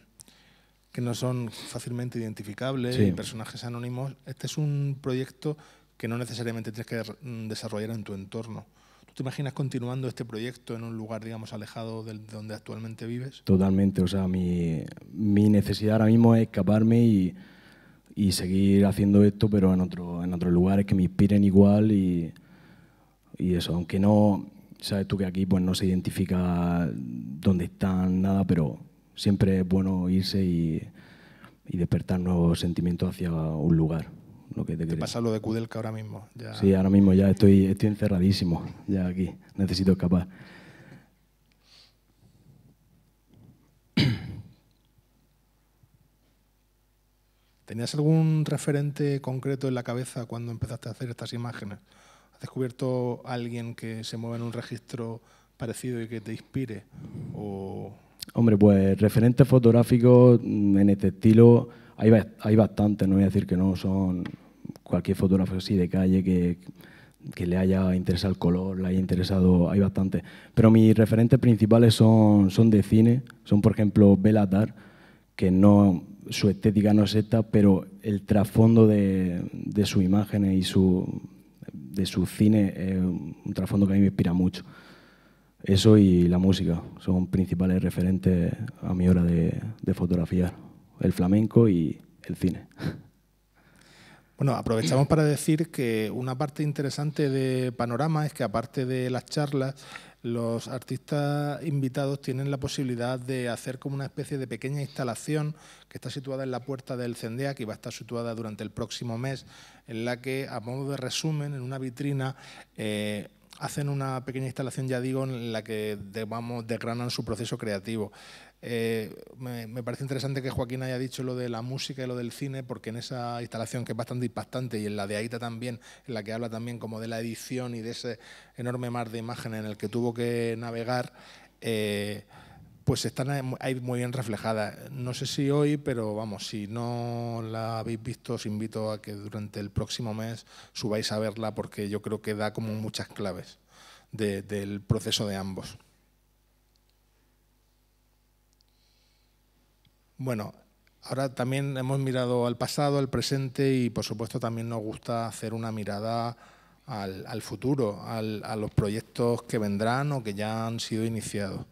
que no son fácilmente identificables, personajes anónimos, este es un proyecto que no necesariamente tienes que mm, desarrollar en tu entorno. ¿Tú te imaginas continuando este proyecto en un lugar, digamos, alejado de donde actualmente vives? Totalmente, o sea, mi, mi necesidad ahora mismo es escaparme y, y, seguir haciendo esto, pero en, en otros lugares que me inspiren igual y, y eso, aunque no, sabes tú que aquí pues no se identifica dónde están, nada, pero siempre es bueno irse y, y despertar nuevos sentimientos hacia un lugar te, pasa lo de Kudelka ahora mismo. Sí, ahora mismo ya estoy, estoy encerradísimo, ya aquí. Necesito escapar. [clears throat] ¿Tenías algún referente concreto en la cabeza cuando empezaste a hacer estas imágenes? ¿Has descubierto alguien que se mueva en un registro parecido y que te inspire? Hombre, pues referente fotográfico mm, en este estilo hay, hay bastantes, no voy a decir que no, son cualquier fotógrafo así de calle que, le haya interesado el color, le haya interesado, hay bastantes. Pero mis referentes principales son, son de cine, son por ejemplo Bela que no, su estética no es esta, pero el trasfondo de, de sus imágenes y su, de su cine es un trasfondo que a mí me inspira mucho. Eso y la música son principales referentes a mi hora de, de fotografiar el flamenco y el cine. Bueno, aprovechamos para decir que una parte interesante de Panorama es que aparte de las charlas, los artistas invitados tienen la posibilidad de hacer como una especie de pequeña instalación que está situada en la puerta del CENDEA, que va a estar situada durante el próximo mes, en la que, a modo de resumen, en una vitrina, eh, hacen una pequeña instalación, ya digo, en la que, vamos, desgranan su proceso creativo. Eh, me, parece interesante que Joaquín haya dicho lo de la música y lo del cine, porque en esa instalación que es bastante impactante y en la de Aita también, en la que habla también como de la edición y de ese enorme mar de imágenes en el que tuvo que navegar, eh, pues están ahí muy bien reflejadas. No sé si hoy, pero vamos, si no la habéis visto, os invito a que durante el próximo mes subáis a verla porque yo creo que da como muchas claves del proceso de ambos. Bueno, ahora también hemos mirado al pasado, al presente y por supuesto también nos gusta hacer una mirada al, futuro, a los proyectos que vendrán o que ya han sido iniciados.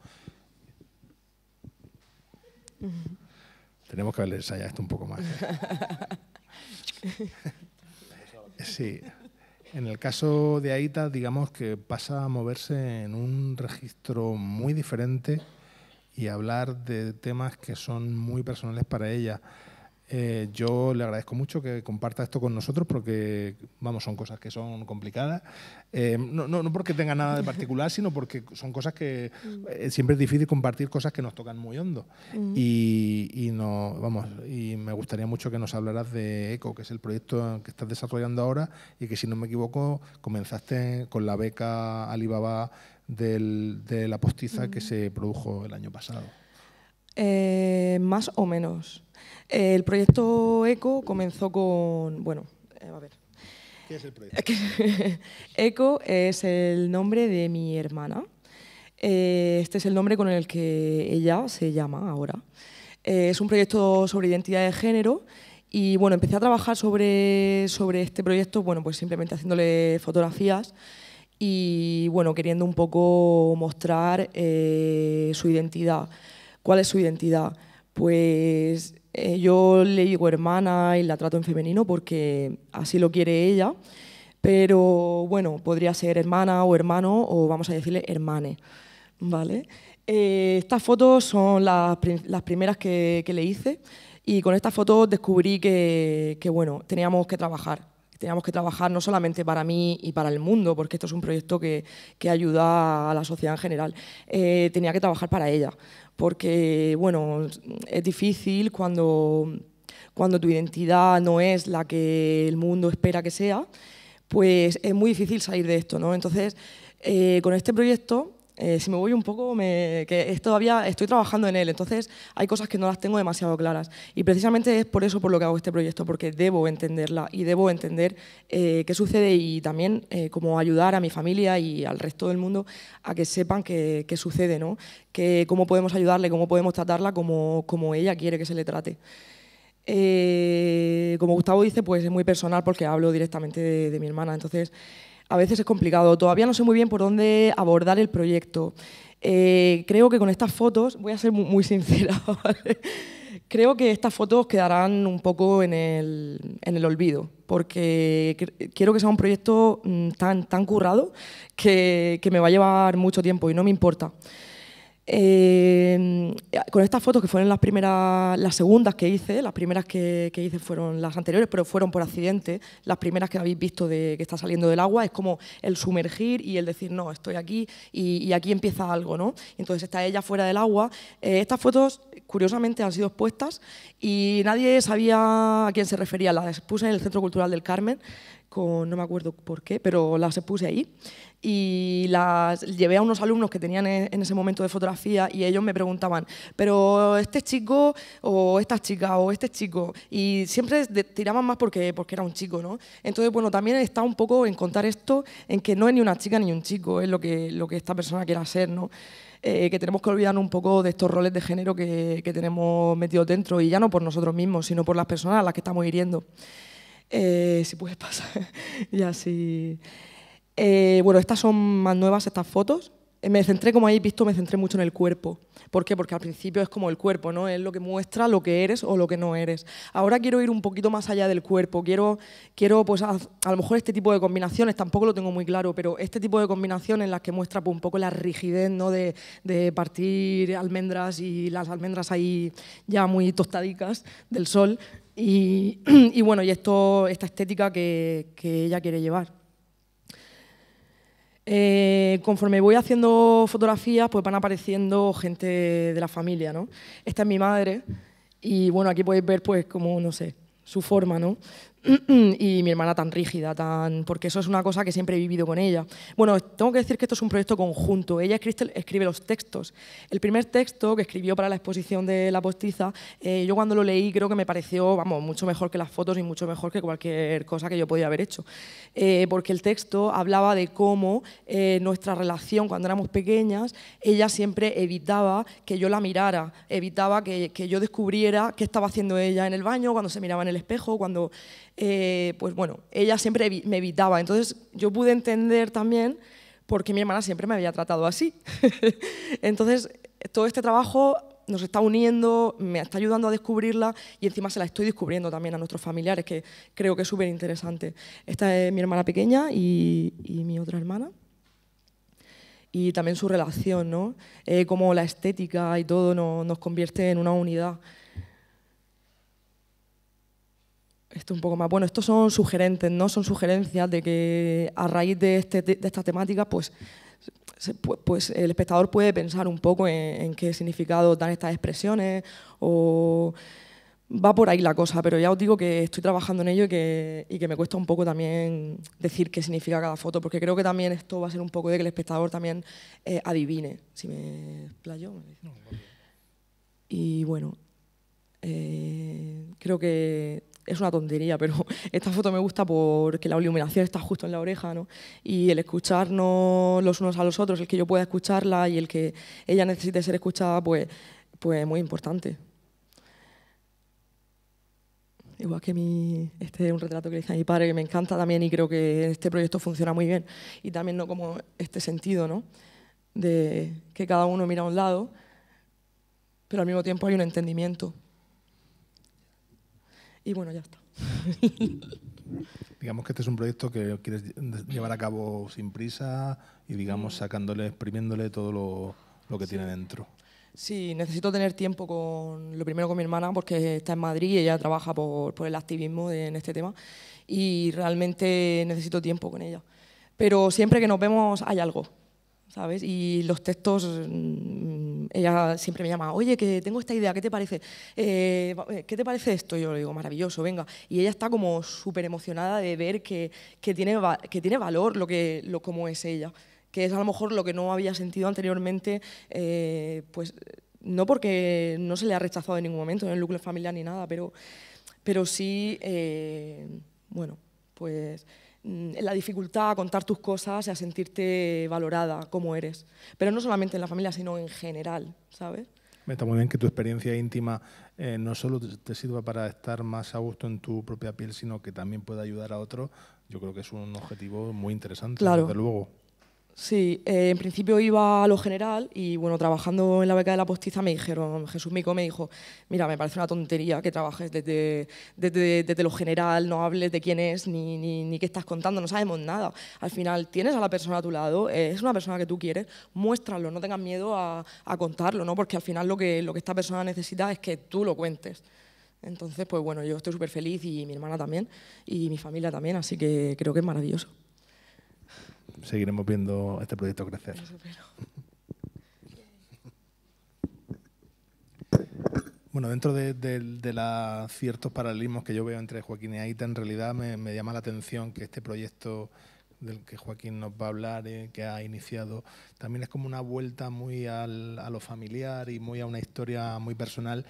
Tenemos que haber ensayado esto un poco más. [laughs] sí. En el caso de Aita, digamos que pasa a moverse en un registro muy diferente y hablar de temas que son muy personales para ella. Eh, yo le agradezco mucho que comparta esto con nosotros porque, vamos, son cosas que son complicadas. Eh, no, no, porque tenga nada de particular, sino porque son cosas que eh, siempre es difícil compartir cosas que nos tocan muy hondo. Mm. y, y, no, vamos, y me gustaría mucho que nos hablaras de ECO, que es el proyecto que estás desarrollando ahora y que, si no me equivoco, comenzaste con la beca Alibaba de la postiza que mm. se produjo el año pasado? Eh, más o menos. Eh, el proyecto ECO comenzó con. Bueno, eh, a ver. ¿Qué es el proyecto? [laughs] ECO es el nombre de mi hermana. este es el nombre con el que ella se llama ahora. es un proyecto sobre identidad de género. Y bueno, empecé a trabajar sobre, sobre este proyecto, bueno, pues simplemente haciéndole fotografías y bueno, queriendo un poco mostrar eh, su identidad. ¿Cuál es su identidad? Pues eh, yo le digo hermana y la trato en femenino porque así lo quiere ella, pero bueno, podría ser hermana o hermano o vamos a decirle hermane, ¿vale? Eh, estas fotos son las, las primeras que, que, le hice y con estas fotos descubrí que, que bueno, teníamos que trabajar teníamos que trabajar no solamente para mí y para el mundo, porque esto es un proyecto que, ayuda a la sociedad en general, eh, tenía que trabajar para ella, porque bueno, es difícil cuando, cuando tu identidad no es la que el mundo espera que sea, pues es muy difícil salir de esto, Entonces, eh, con este proyecto eh, si me voy un poco, que es todavía estoy trabajando en él, entonces hay cosas que no las tengo demasiado claras. Y precisamente es por eso por lo que hago este proyecto, porque debo entenderla y debo entender eh, qué sucede y también eh, cómo ayudar a mi familia y al resto del mundo a que sepan qué, sucede, ¿no? que cómo podemos ayudarle, cómo podemos tratarla como, como ella quiere que se le trate. como Gustavo dice, pues es muy personal porque hablo directamente de, de mi hermana, entonces a veces es complicado. Todavía no sé muy bien por dónde abordar el proyecto. Eh, creo que con estas fotos, voy a ser muy, sincera, [laughs] creo que estas fotos quedarán un poco en el, olvido, porque quiero que sea un proyecto mm, tan, tan currado que, que me va a llevar mucho tiempo y no me importa. Eh, con estas fotos que fueron las primeras, las segundas que hice, las primeras que, hice fueron las anteriores, pero fueron por accidente, las primeras que habéis visto de que está saliendo del agua, es como el sumergir y el decir, no, estoy aquí y, aquí empieza algo, ¿no? Entonces está ella fuera del agua. Eh, estas fotos, curiosamente, han sido expuestas y nadie sabía a quién se refería, las puse en el Centro Cultural del Carmen no me acuerdo por qué, pero las puse ahí y las llevé a unos alumnos que tenían e, en ese momento de fotografía y ellos me preguntaban, pero este chico o esta chica o este chico, y siempre tiraban más porque, porque era un chico, ¿no? Entonces, bueno, también está un poco en contar esto, en que no es ni una chica ni un chico, es lo que, lo que esta persona quiera ser, ¿no? Eh, que tenemos que olvidar un poco de estos roles de género que, que tenemos metidos dentro, y ya no por nosotros mismos, sino por las personas a las que estamos hiriendo. Eh, si puedes pasar, [laughs] ya así. Eh, bueno, estas son más nuevas, estas fotos. Eh, me centré, como habéis visto, me centré mucho en el cuerpo. ¿Por qué? Porque al principio es como el cuerpo, ¿no? Es lo que muestra lo que eres o lo que no eres. Ahora quiero ir un poquito más allá del cuerpo. Quiero, quiero pues, a, lo mejor este tipo de combinaciones, tampoco lo tengo muy claro, pero este tipo de combinaciones en las que muestra pues, un poco la rigidez, ¿no? De, de partir almendras y las almendras ahí ya muy tostadicas del sol, [clears throat] Y, bueno, y esto, esta estética que, ella quiere llevar. Eh, conforme voy haciendo fotografías, pues van apareciendo gente de la familia, ¿no? Esta es mi madre y bueno, aquí podéis ver pues como, no sé, su forma, ¿no? [clears throat] y mi hermana tan rígida, tan porque eso es una cosa que siempre he vivido con ella. Bueno, tengo que decir que esto es un proyecto conjunto. Ella escribe los textos. El primer texto que escribió para la exposición de La Postiza, eh, yo cuando lo leí creo que me pareció, vamos, mucho mejor que las fotos y mucho mejor que cualquier cosa que yo podía haber hecho. Eh, porque el texto hablaba de cómo eh, nuestra relación cuando éramos pequeñas, ella siempre evitaba que yo la mirara, evitaba que, que yo descubriera qué estaba haciendo ella en el baño, cuando se miraba en el espejo, cuando... Eh, pues bueno, ella siempre me evitaba. Entonces yo pude entender también por qué mi hermana siempre me había tratado así. [laughs] Entonces todo este trabajo nos está uniendo, me está ayudando a descubrirla y encima se la estoy descubriendo también a nuestros familiares, que creo que es súper interesante. Esta es mi hermana pequeña y, mi otra hermana. Y también su relación, ¿no? Eh, como la estética y todo nos convierte en una unidad. esto un poco más. Bueno, estos son sugerentes, ¿no? Son sugerencias de que a raíz de, este esta temática, pues, pues, el espectador puede pensar un poco en, qué significado dan estas expresiones o va por ahí la cosa, pero ya os digo que estoy trabajando en ello y que, me cuesta un poco también decir qué significa cada foto, porque creo que también esto va a ser un poco de que el espectador también eh, adivine, si me explayo. Y bueno, eh, creo que es una tontería, pero [laughs] esta foto me gusta porque la iluminación está justo en la oreja, ¿no? Y el escucharnos los unos a los otros, el que yo pueda escucharla y el que ella necesite ser escuchada, pues, pues muy importante. Igual que mi, este es un retrato que le hice a mi padre, que me encanta también y creo que este proyecto funciona muy bien. Y también no como este sentido, ¿no? De que cada uno mira a un lado, pero al mismo tiempo hay un entendimiento. Y bueno, ya está. [laughs] digamos que este es un proyecto que quieres llevar a cabo sin prisa y digamos mm. sacándole, exprimiéndole todo lo, lo que tiene dentro. Sí, necesito tener tiempo con, lo primero con mi hermana, porque está en Madrid y ella trabaja por, por el activismo en este tema, y realmente necesito tiempo con ella. Pero siempre que nos vemos hay algo, ¿sabes? Y los textos mm, ella siempre me llama, oye, que tengo esta idea, ¿qué te parece? Eh, eh, ¿Qué te parece esto? Yo le digo, maravilloso, venga. Y ella está como súper emocionada de ver que, tiene, que tiene valor lo que, lo, como es ella, que es a lo mejor lo que no había sentido anteriormente, eh, pues no porque no se le ha rechazado en ningún momento en el núcleo familiar ni nada, pero, pero sí, bueno, pues Mm, la dificultad a contar tus cosas y a sentirte valorada como eres. Pero no solamente en la familia, sino en general, ¿sabes? Me está muy bien que tu experiencia íntima eh, no solo te sirva para estar más a gusto en tu propia piel, sino que también pueda ayudar a otro. Yo creo que es un objetivo muy interesante, desde luego. Sí, eh, en principio iba a lo general y bueno, trabajando en la beca de la postiza me dijeron, Jesús Mico me dijo, mira, me parece una tontería que trabajes desde, desde, lo general, no hables de quién es ni, ni, qué estás contando, no sabemos nada. Al final tienes a la persona a tu lado, es una persona que tú quieres, muéstralo, no tengas miedo a, contarlo, ¿no? porque al final lo que, lo que esta persona necesita es que tú lo cuentes. Entonces, pues bueno, yo estoy súper feliz y mi hermana también y mi familia también, así que creo que es maravilloso seguiremos viendo este proyecto crecer. Bueno, dentro de, ciertos paralelismos que yo veo entre Joaquín y Aita, en realidad me, llama la atención que este proyecto del que Joaquín nos va a hablar, eh, que ha iniciado, también es como una vuelta muy al, a lo familiar y muy a una historia muy personal.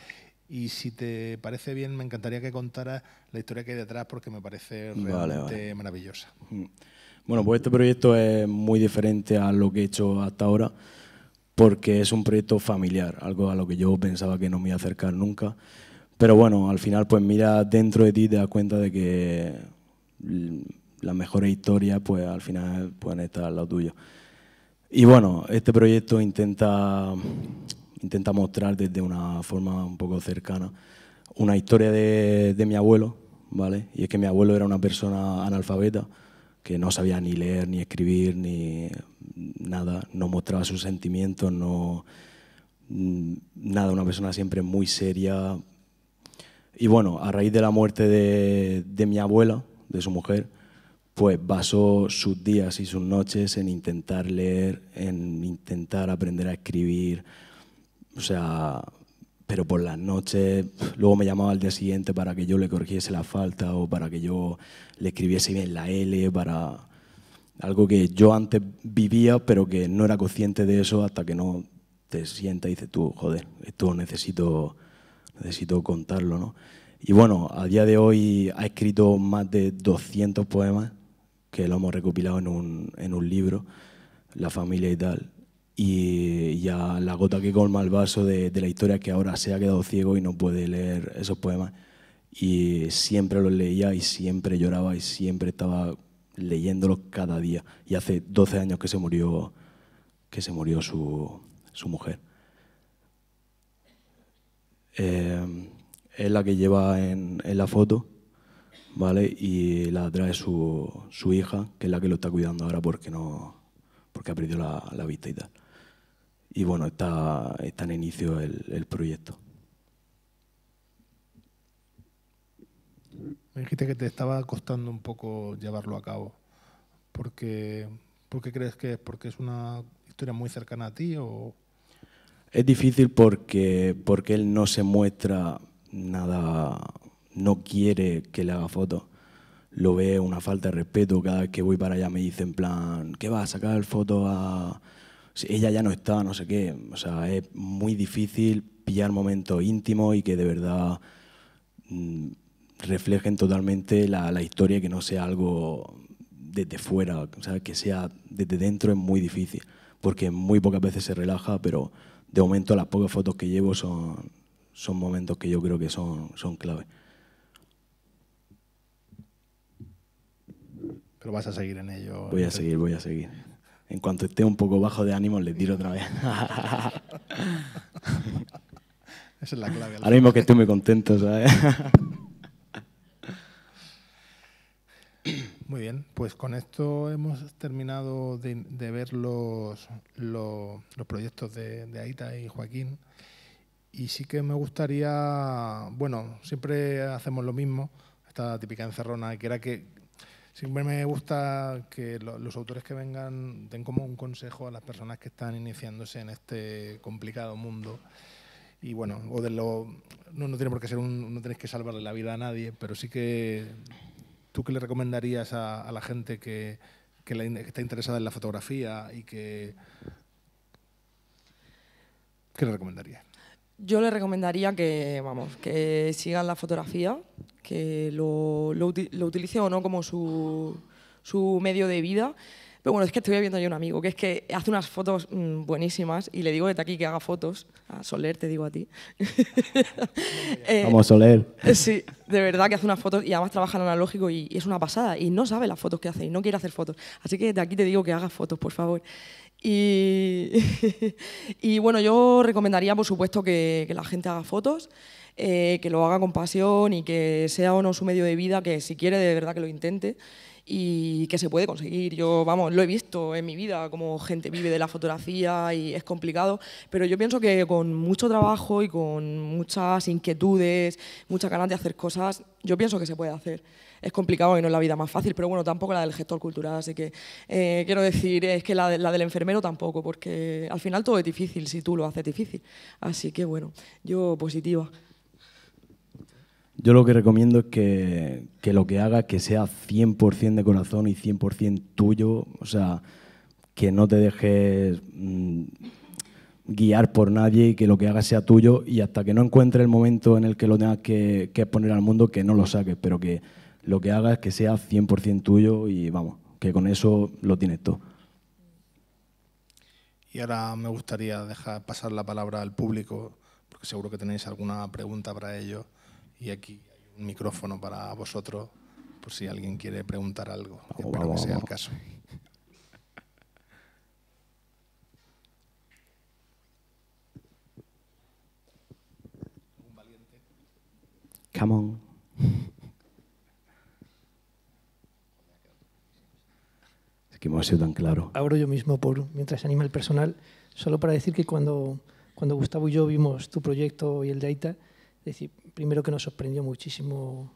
Y si te parece bien, me encantaría que contaras la historia que hay detrás porque me parece realmente maravillosa. Mm. Bueno, pues este proyecto es muy diferente a lo que he hecho hasta ahora porque es un proyecto familiar, algo a lo que yo pensaba que no me iba a acercar nunca. Pero bueno, al final pues mira dentro de ti y te das cuenta de que las mejores historias pues al final pueden estar al lado tuyo. Y bueno, este proyecto intenta, intenta mostrar desde una forma un poco cercana una historia de, de mi abuelo, ¿vale? Y es que mi abuelo era una persona analfabeta, que no sabía ni leer, ni escribir, ni nada, no mostraba sus sentimientos, no mm, nada, una persona siempre muy seria. Y bueno, a raíz de la muerte de, de mi abuela, de su mujer, pues basó sus días y sus noches en intentar leer, en intentar aprender a escribir. O sea, pero por las noches luego me llamaba al día siguiente para que yo le corrigiese la falta o para que yo le escribiese bien la L, para algo que yo antes vivía pero que no era consciente de eso hasta que no te sientas y dices tú, joder, esto necesito, necesito contarlo, ¿no? Y bueno, a día de hoy ha escrito más de 200 poemas que lo hemos recopilado en un, en un libro, La familia y tal y ya la gota que colma el vaso de, la historia que ahora se ha quedado ciego y no puede leer esos poemas. Y siempre los leía y siempre lloraba y siempre estaba leyéndolos cada día. Y hace 12 años que se murió, que se murió su, su mujer. Eh, es la que lleva en, la foto, ¿vale? Y la trae su, su hija, que es la que lo está cuidando ahora porque no porque ha perdido la vista y tal y bueno, está, está en inicio el, proyecto. Me dijiste que te estaba costando un poco llevarlo a cabo. ¿Por qué, crees que es? ¿Porque es una historia muy cercana a ti? O? Es difícil porque, porque él no se muestra nada, no quiere que le haga foto, Lo ve una falta de respeto. Cada vez que voy para allá me dice en plan, ¿qué va a sacar foto a.? ella ya no está, no sé qué. O sea, es muy difícil pillar momentos íntimos y que de verdad mm, reflejen totalmente la, la, historia, que no sea algo desde fuera, o sea, que sea desde dentro es muy difícil, porque muy pocas veces se relaja, pero de momento las pocas fotos que llevo son, momentos que yo creo que son clave. Pero vas a seguir en ello. Voy a seguir, voy a seguir en cuanto esté un poco bajo de ánimo, le tiro otra vez. [laughs] Esa es la clave. Ahora mismo que estoy muy contento, ¿sabes? [coughs] Muy bien, pues con esto hemos terminado de, ver los, proyectos de Aita y Joaquín. Y sí que me gustaría, bueno, siempre hacemos lo mismo, esta típica encerrona, que era que Siempre me gusta que los autores que vengan den como un consejo a las personas que están iniciándose en este complicado mundo. Y bueno, o de lo, no, tiene por qué ser un, no tienes que salvarle la vida a nadie, pero sí que tú qué le recomendarías a, la gente que, está interesada en la fotografía y que... ¿Qué le recomendarías? Yo le recomendaría que, vamos, que sigan la fotografía, que lo, lo, utilice o no como su, medio de vida. Pero bueno, es que estoy viendo yo un amigo que es que hace unas fotos mm, buenísimas y le digo desde aquí que haga fotos. A Soler, te digo a ti. Vamos, [laughs] eh, Soler. Sí, de verdad que hace unas fotos y además trabaja en analógico y, es una pasada. Y no sabe las fotos que hace y no quiere hacer fotos. Así que de aquí te digo que haga fotos, por favor. Y, [laughs] y bueno, yo recomendaría, por supuesto, que, la gente haga fotos, eh, que lo haga con pasión y que sea o no su medio de vida, que si quiere de verdad que lo intente y que se puede conseguir. Yo, vamos, lo he visto en mi vida, como gente vive de la fotografía y es complicado, pero yo pienso que con mucho trabajo y con muchas inquietudes, muchas ganas de hacer cosas, yo pienso que se puede hacer es complicado y no es la vida más fácil, pero bueno, tampoco la del gestor cultural, así que eh, quiero decir, es que la, la, del enfermero tampoco, porque al final todo es difícil si tú lo haces difícil. Así que bueno, yo positiva. Yo lo que recomiendo es que, que lo que hagas que sea 100% de corazón y 100% tuyo, o sea, que no te dejes... Mm, guiar por nadie y que lo que hagas sea tuyo y hasta que no encuentres el momento en el que lo tengas que, que, poner al mundo, que no lo saques, pero que lo que es que sea 100% tuyo y vamos, que con eso lo tienes todo. Y ahora me gustaría dejar pasar la palabra al público, porque seguro que tenéis alguna pregunta para ellos. Y aquí hay un micrófono para vosotros, por si alguien quiere preguntar algo. Vamos, espero que sea el caso. Come on. [laughs] que ha sido tan claro. Abro yo mismo, por, mientras se anima el personal, solo para decir que cuando, cuando Gustavo y yo vimos tu proyecto y el de Aita, decir, primero que nos sorprendió muchísimo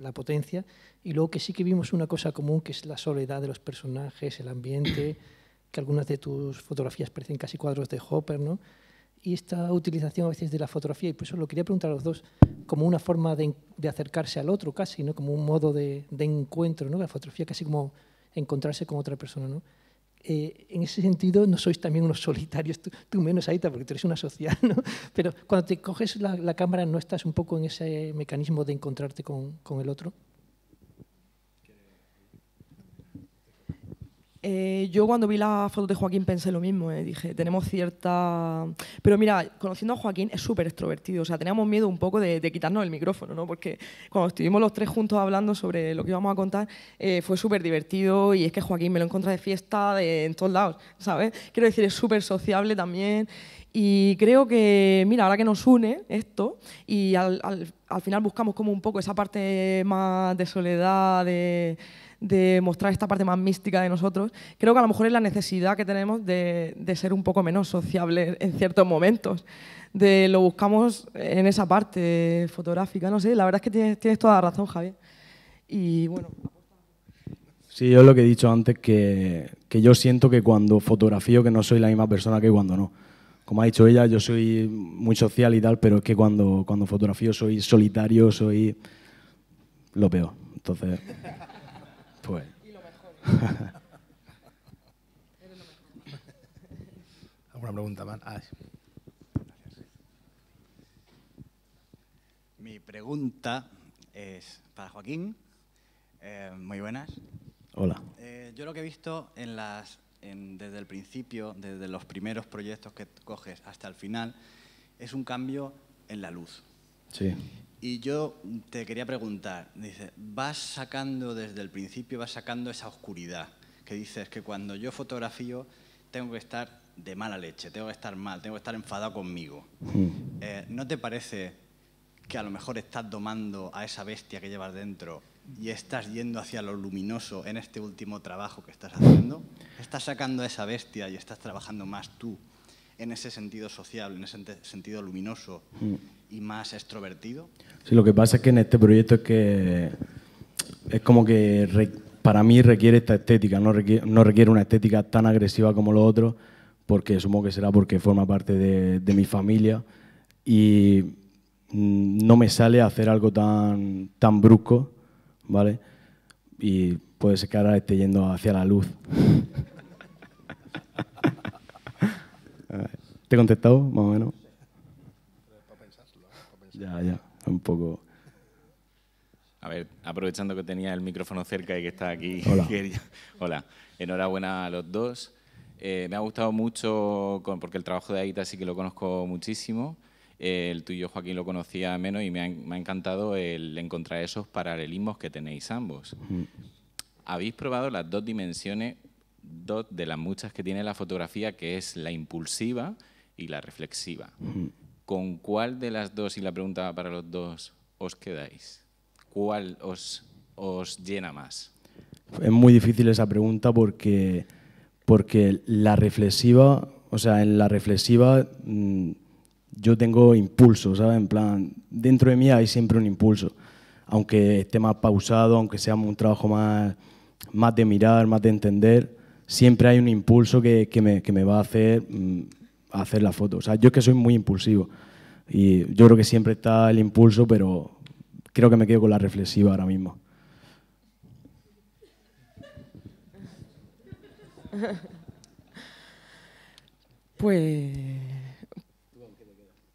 la potencia y luego que sí que vimos una cosa común que es la soledad de los personajes, el ambiente, [clears throat] que algunas de tus fotografías parecen casi cuadros de Hopper, ¿no? Y esta utilización a veces de la fotografía, y por eso lo quería preguntar a los dos, como una forma de, acercarse al otro casi, ¿no? Como un modo de, de encuentro, ¿no? La fotografía casi como encontrarse con otra persona. ¿no? Eh, en ese sentido, no sois también unos solitarios, tú, tú menos, Aita, porque tú eres una social, ¿no? [laughs] pero cuando te coges la, cámara, ¿no estás un poco en ese mecanismo de encontrarte con el otro? Eh, yo cuando vi la foto de Joaquín pensé lo mismo, eh. dije, tenemos cierta... Pero mira, conociendo a Joaquín es súper extrovertido, o sea, teníamos miedo un poco de, quitarnos el micrófono, ¿no? Porque cuando estuvimos los tres juntos hablando sobre lo que íbamos a contar, eh, fue súper divertido y es que Joaquín me lo encontré de fiesta en todos lados, ¿sabes? Quiero decir, es súper sociable también y creo que, mira, ahora que nos une esto y al, al final buscamos como un poco esa parte más de soledad, de de mostrar esta parte más mística de nosotros, creo que a lo mejor es la necesidad que tenemos de, de ser un poco menos sociable en ciertos momentos. De lo buscamos en esa parte fotográfica, no sé, la verdad es que tienes, tienes toda la razón, Javier. Y bueno. Sí, yo lo que he dicho antes, que, que, yo siento que cuando fotografío que no soy la misma persona que cuando no. Como ha dicho ella, yo soy muy social y tal, pero es que cuando, cuando fotografío soy solitario, soy lo peor. Entonces... Pues. Y lo mejor. [laughs] ¿Alguna pregunta más? Ah, Mi pregunta es para Joaquín. Eh, muy buenas. Hola. Eh, yo lo que he visto en las, desde el principio, desde los primeros proyectos que coges hasta el final, es un cambio en la luz. Sí. Y yo te quería preguntar, dice, vas sacando desde el principio, vas sacando esa oscuridad, que dices que cuando yo fotografío tengo que estar de mala leche, tengo que estar mal, tengo que estar enfadado conmigo. Hmm. Eh, ¿No te parece que a lo mejor estás domando a esa bestia que llevas dentro y estás yendo hacia lo luminoso en este último trabajo que estás haciendo? ¿Estás sacando a esa bestia y estás trabajando más tú en ese sentido social, en ese sentido luminoso? Hmm y más extrovertido? Sí, lo que pasa es que en este proyecto es que es como que para mí requiere esta estética, no requiere, una estética tan agresiva como lo otro, porque supongo que será porque forma parte de, mi familia y mm, no me sale hacer algo tan, tan brusco, ¿vale? Y puede ser que ahora esté yendo hacia la luz. [laughs] ¿Te he contestado, más o menos? Ya, ya, un poco... A ver, aprovechando que tenía el micrófono cerca y que está aquí. Hola. [laughs] hola. Enhorabuena a los dos. Eh, me ha gustado mucho, porque el trabajo de Aita sí que lo conozco muchísimo. Eh, el tuyo, Joaquín, lo conocía menos y me ha, encantado el encontrar esos paralelismos que tenéis ambos. Mm. Habéis probado las dos dimensiones, dos de las muchas que tiene la fotografía, que es la impulsiva y la reflexiva. Mm. ¿Con cuál de las dos, y la pregunta para los dos, os quedáis? ¿Cuál os, os llena más? Es muy difícil esa pregunta porque, porque la reflexiva, o sea, en la reflexiva mm, yo tengo impulso, En plan, dentro de mí hay siempre un impulso, aunque esté más pausado, aunque sea un trabajo más, más de mirar, más de entender, siempre hay un impulso que, me, que me va a hacer mm, hacer la foto. O sea, yo es que soy muy impulsivo y yo creo que siempre está el impulso, pero creo que me quedo con la reflexiva ahora mismo. [laughs] Pues,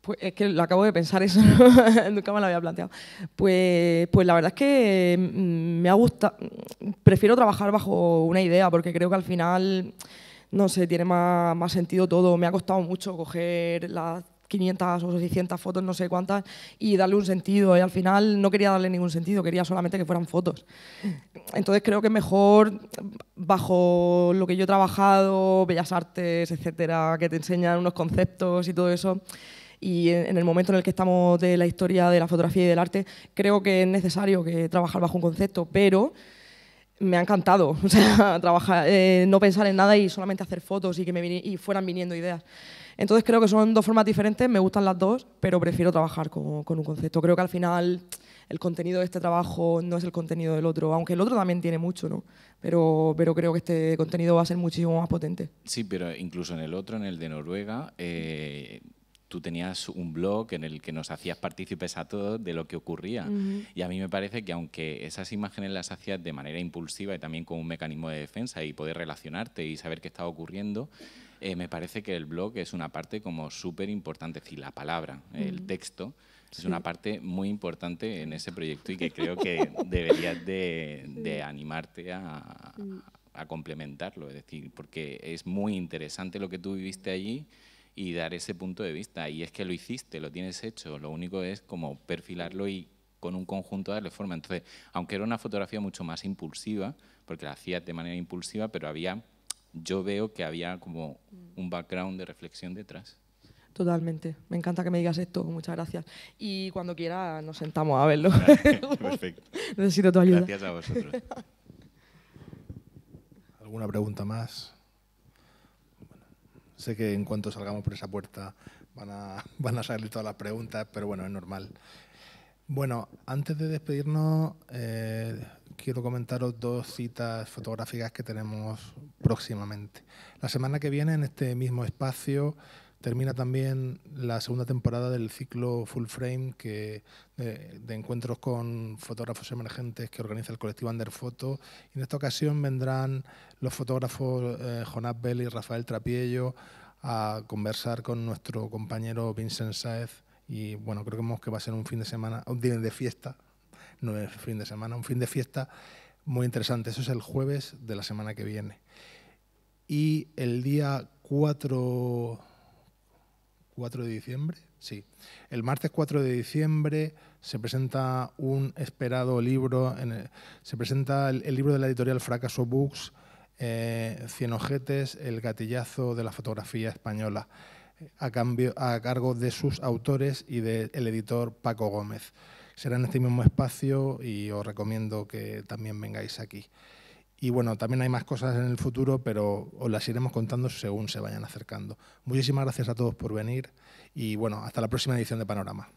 pues, es que lo acabo de pensar eso, [laughs] nunca me lo había planteado. Pues, pues la verdad es que mm, me ha gustado, prefiero trabajar bajo una idea porque creo que al final no sé, tiene más, más sentido todo. Me ha costado mucho coger las 500 o 600 fotos, no sé cuántas, y darle un sentido. Y al final no quería darle ningún sentido, quería solamente que fueran fotos. Entonces creo que mejor, bajo lo que yo he trabajado, Bellas Artes, etcétera, que te enseñan unos conceptos y todo eso, y en el momento en el que estamos de la historia de la fotografía y del arte, creo que es necesario que trabajar bajo un concepto, pero me ha encantado, [laughs] trabajar, eh, no pensar en nada y solamente hacer fotos y que me y fueran viniendo ideas. Entonces creo que son dos formas diferentes, me gustan las dos, pero prefiero trabajar con, un concepto. Creo que al final el contenido de este trabajo no es el contenido del otro, aunque el otro también tiene mucho, ¿no? Pero, pero creo que este contenido va a ser muchísimo más potente. Sí, pero incluso en el otro, en el de Noruega, eh, tú tenías un blog en el que nos hacías partícipes a todos de lo que ocurría. Y a mí me parece que aunque esas imágenes las hacías de manera impulsiva y también con un mecanismo de defensa y poder relacionarte y saber qué estaba ocurriendo, eh, me parece que el blog es una parte como súper importante, es decir, la palabra, el texto, es una parte muy importante en ese proyecto y que creo que [laughs] deberías de, animarte mm. a complementarlo, es decir, porque es muy interesante lo que tú viviste allí y dar ese punto de vista. Y es que lo hiciste, lo tienes hecho, lo único es como perfilarlo y con un conjunto darle forma. Entonces, aunque era una fotografía mucho más impulsiva, porque la hacías de manera impulsiva, pero había, yo veo que había como un background de reflexión detrás. Totalmente. Me encanta que me digas esto. Muchas gracias. Y cuando quiera nos sentamos a verlo. [laughs] Perfecto. Necesito tu ayuda. Gracias a vosotros. [laughs] ¿Alguna pregunta más? Sé que en cuanto salgamos por esa puerta van a, [laughs] van a salir todas las preguntas, pero bueno, es normal. Bueno, antes de despedirnos, eh, quiero comentaros dos citas fotográficas que tenemos próximamente. La semana que viene, en este mismo espacio, termina también la segunda temporada del ciclo Full Frame que, eh, de, encuentros con fotógrafos emergentes que organiza el colectivo Underfoto. Y en esta ocasión vendrán los fotógrafos eh, Jonás Bell y Rafael Trapiello a conversar con nuestro compañero Vincent Saez. Y bueno, creo que, que va a ser un fin de semana, un día de fiesta, no es fin de semana, un fin de fiesta muy interesante. Eso es el jueves de la semana que viene. Y el día 4 4 de diciembre, sí. El martes 4 de diciembre se presenta un esperado libro, el, se presenta el, libro de la editorial Fracaso Books, eh, Cien Ojetes, El gatillazo de la fotografía española, a, cambio, a cargo de sus autores y del editor Paco Gómez. Será en este mismo espacio y os recomiendo que también vengáis aquí. Y bueno, también hay más cosas en el futuro, pero os las iremos contando según se vayan acercando. Muchísimas gracias a todos por venir y bueno, hasta la próxima edición de Panorama.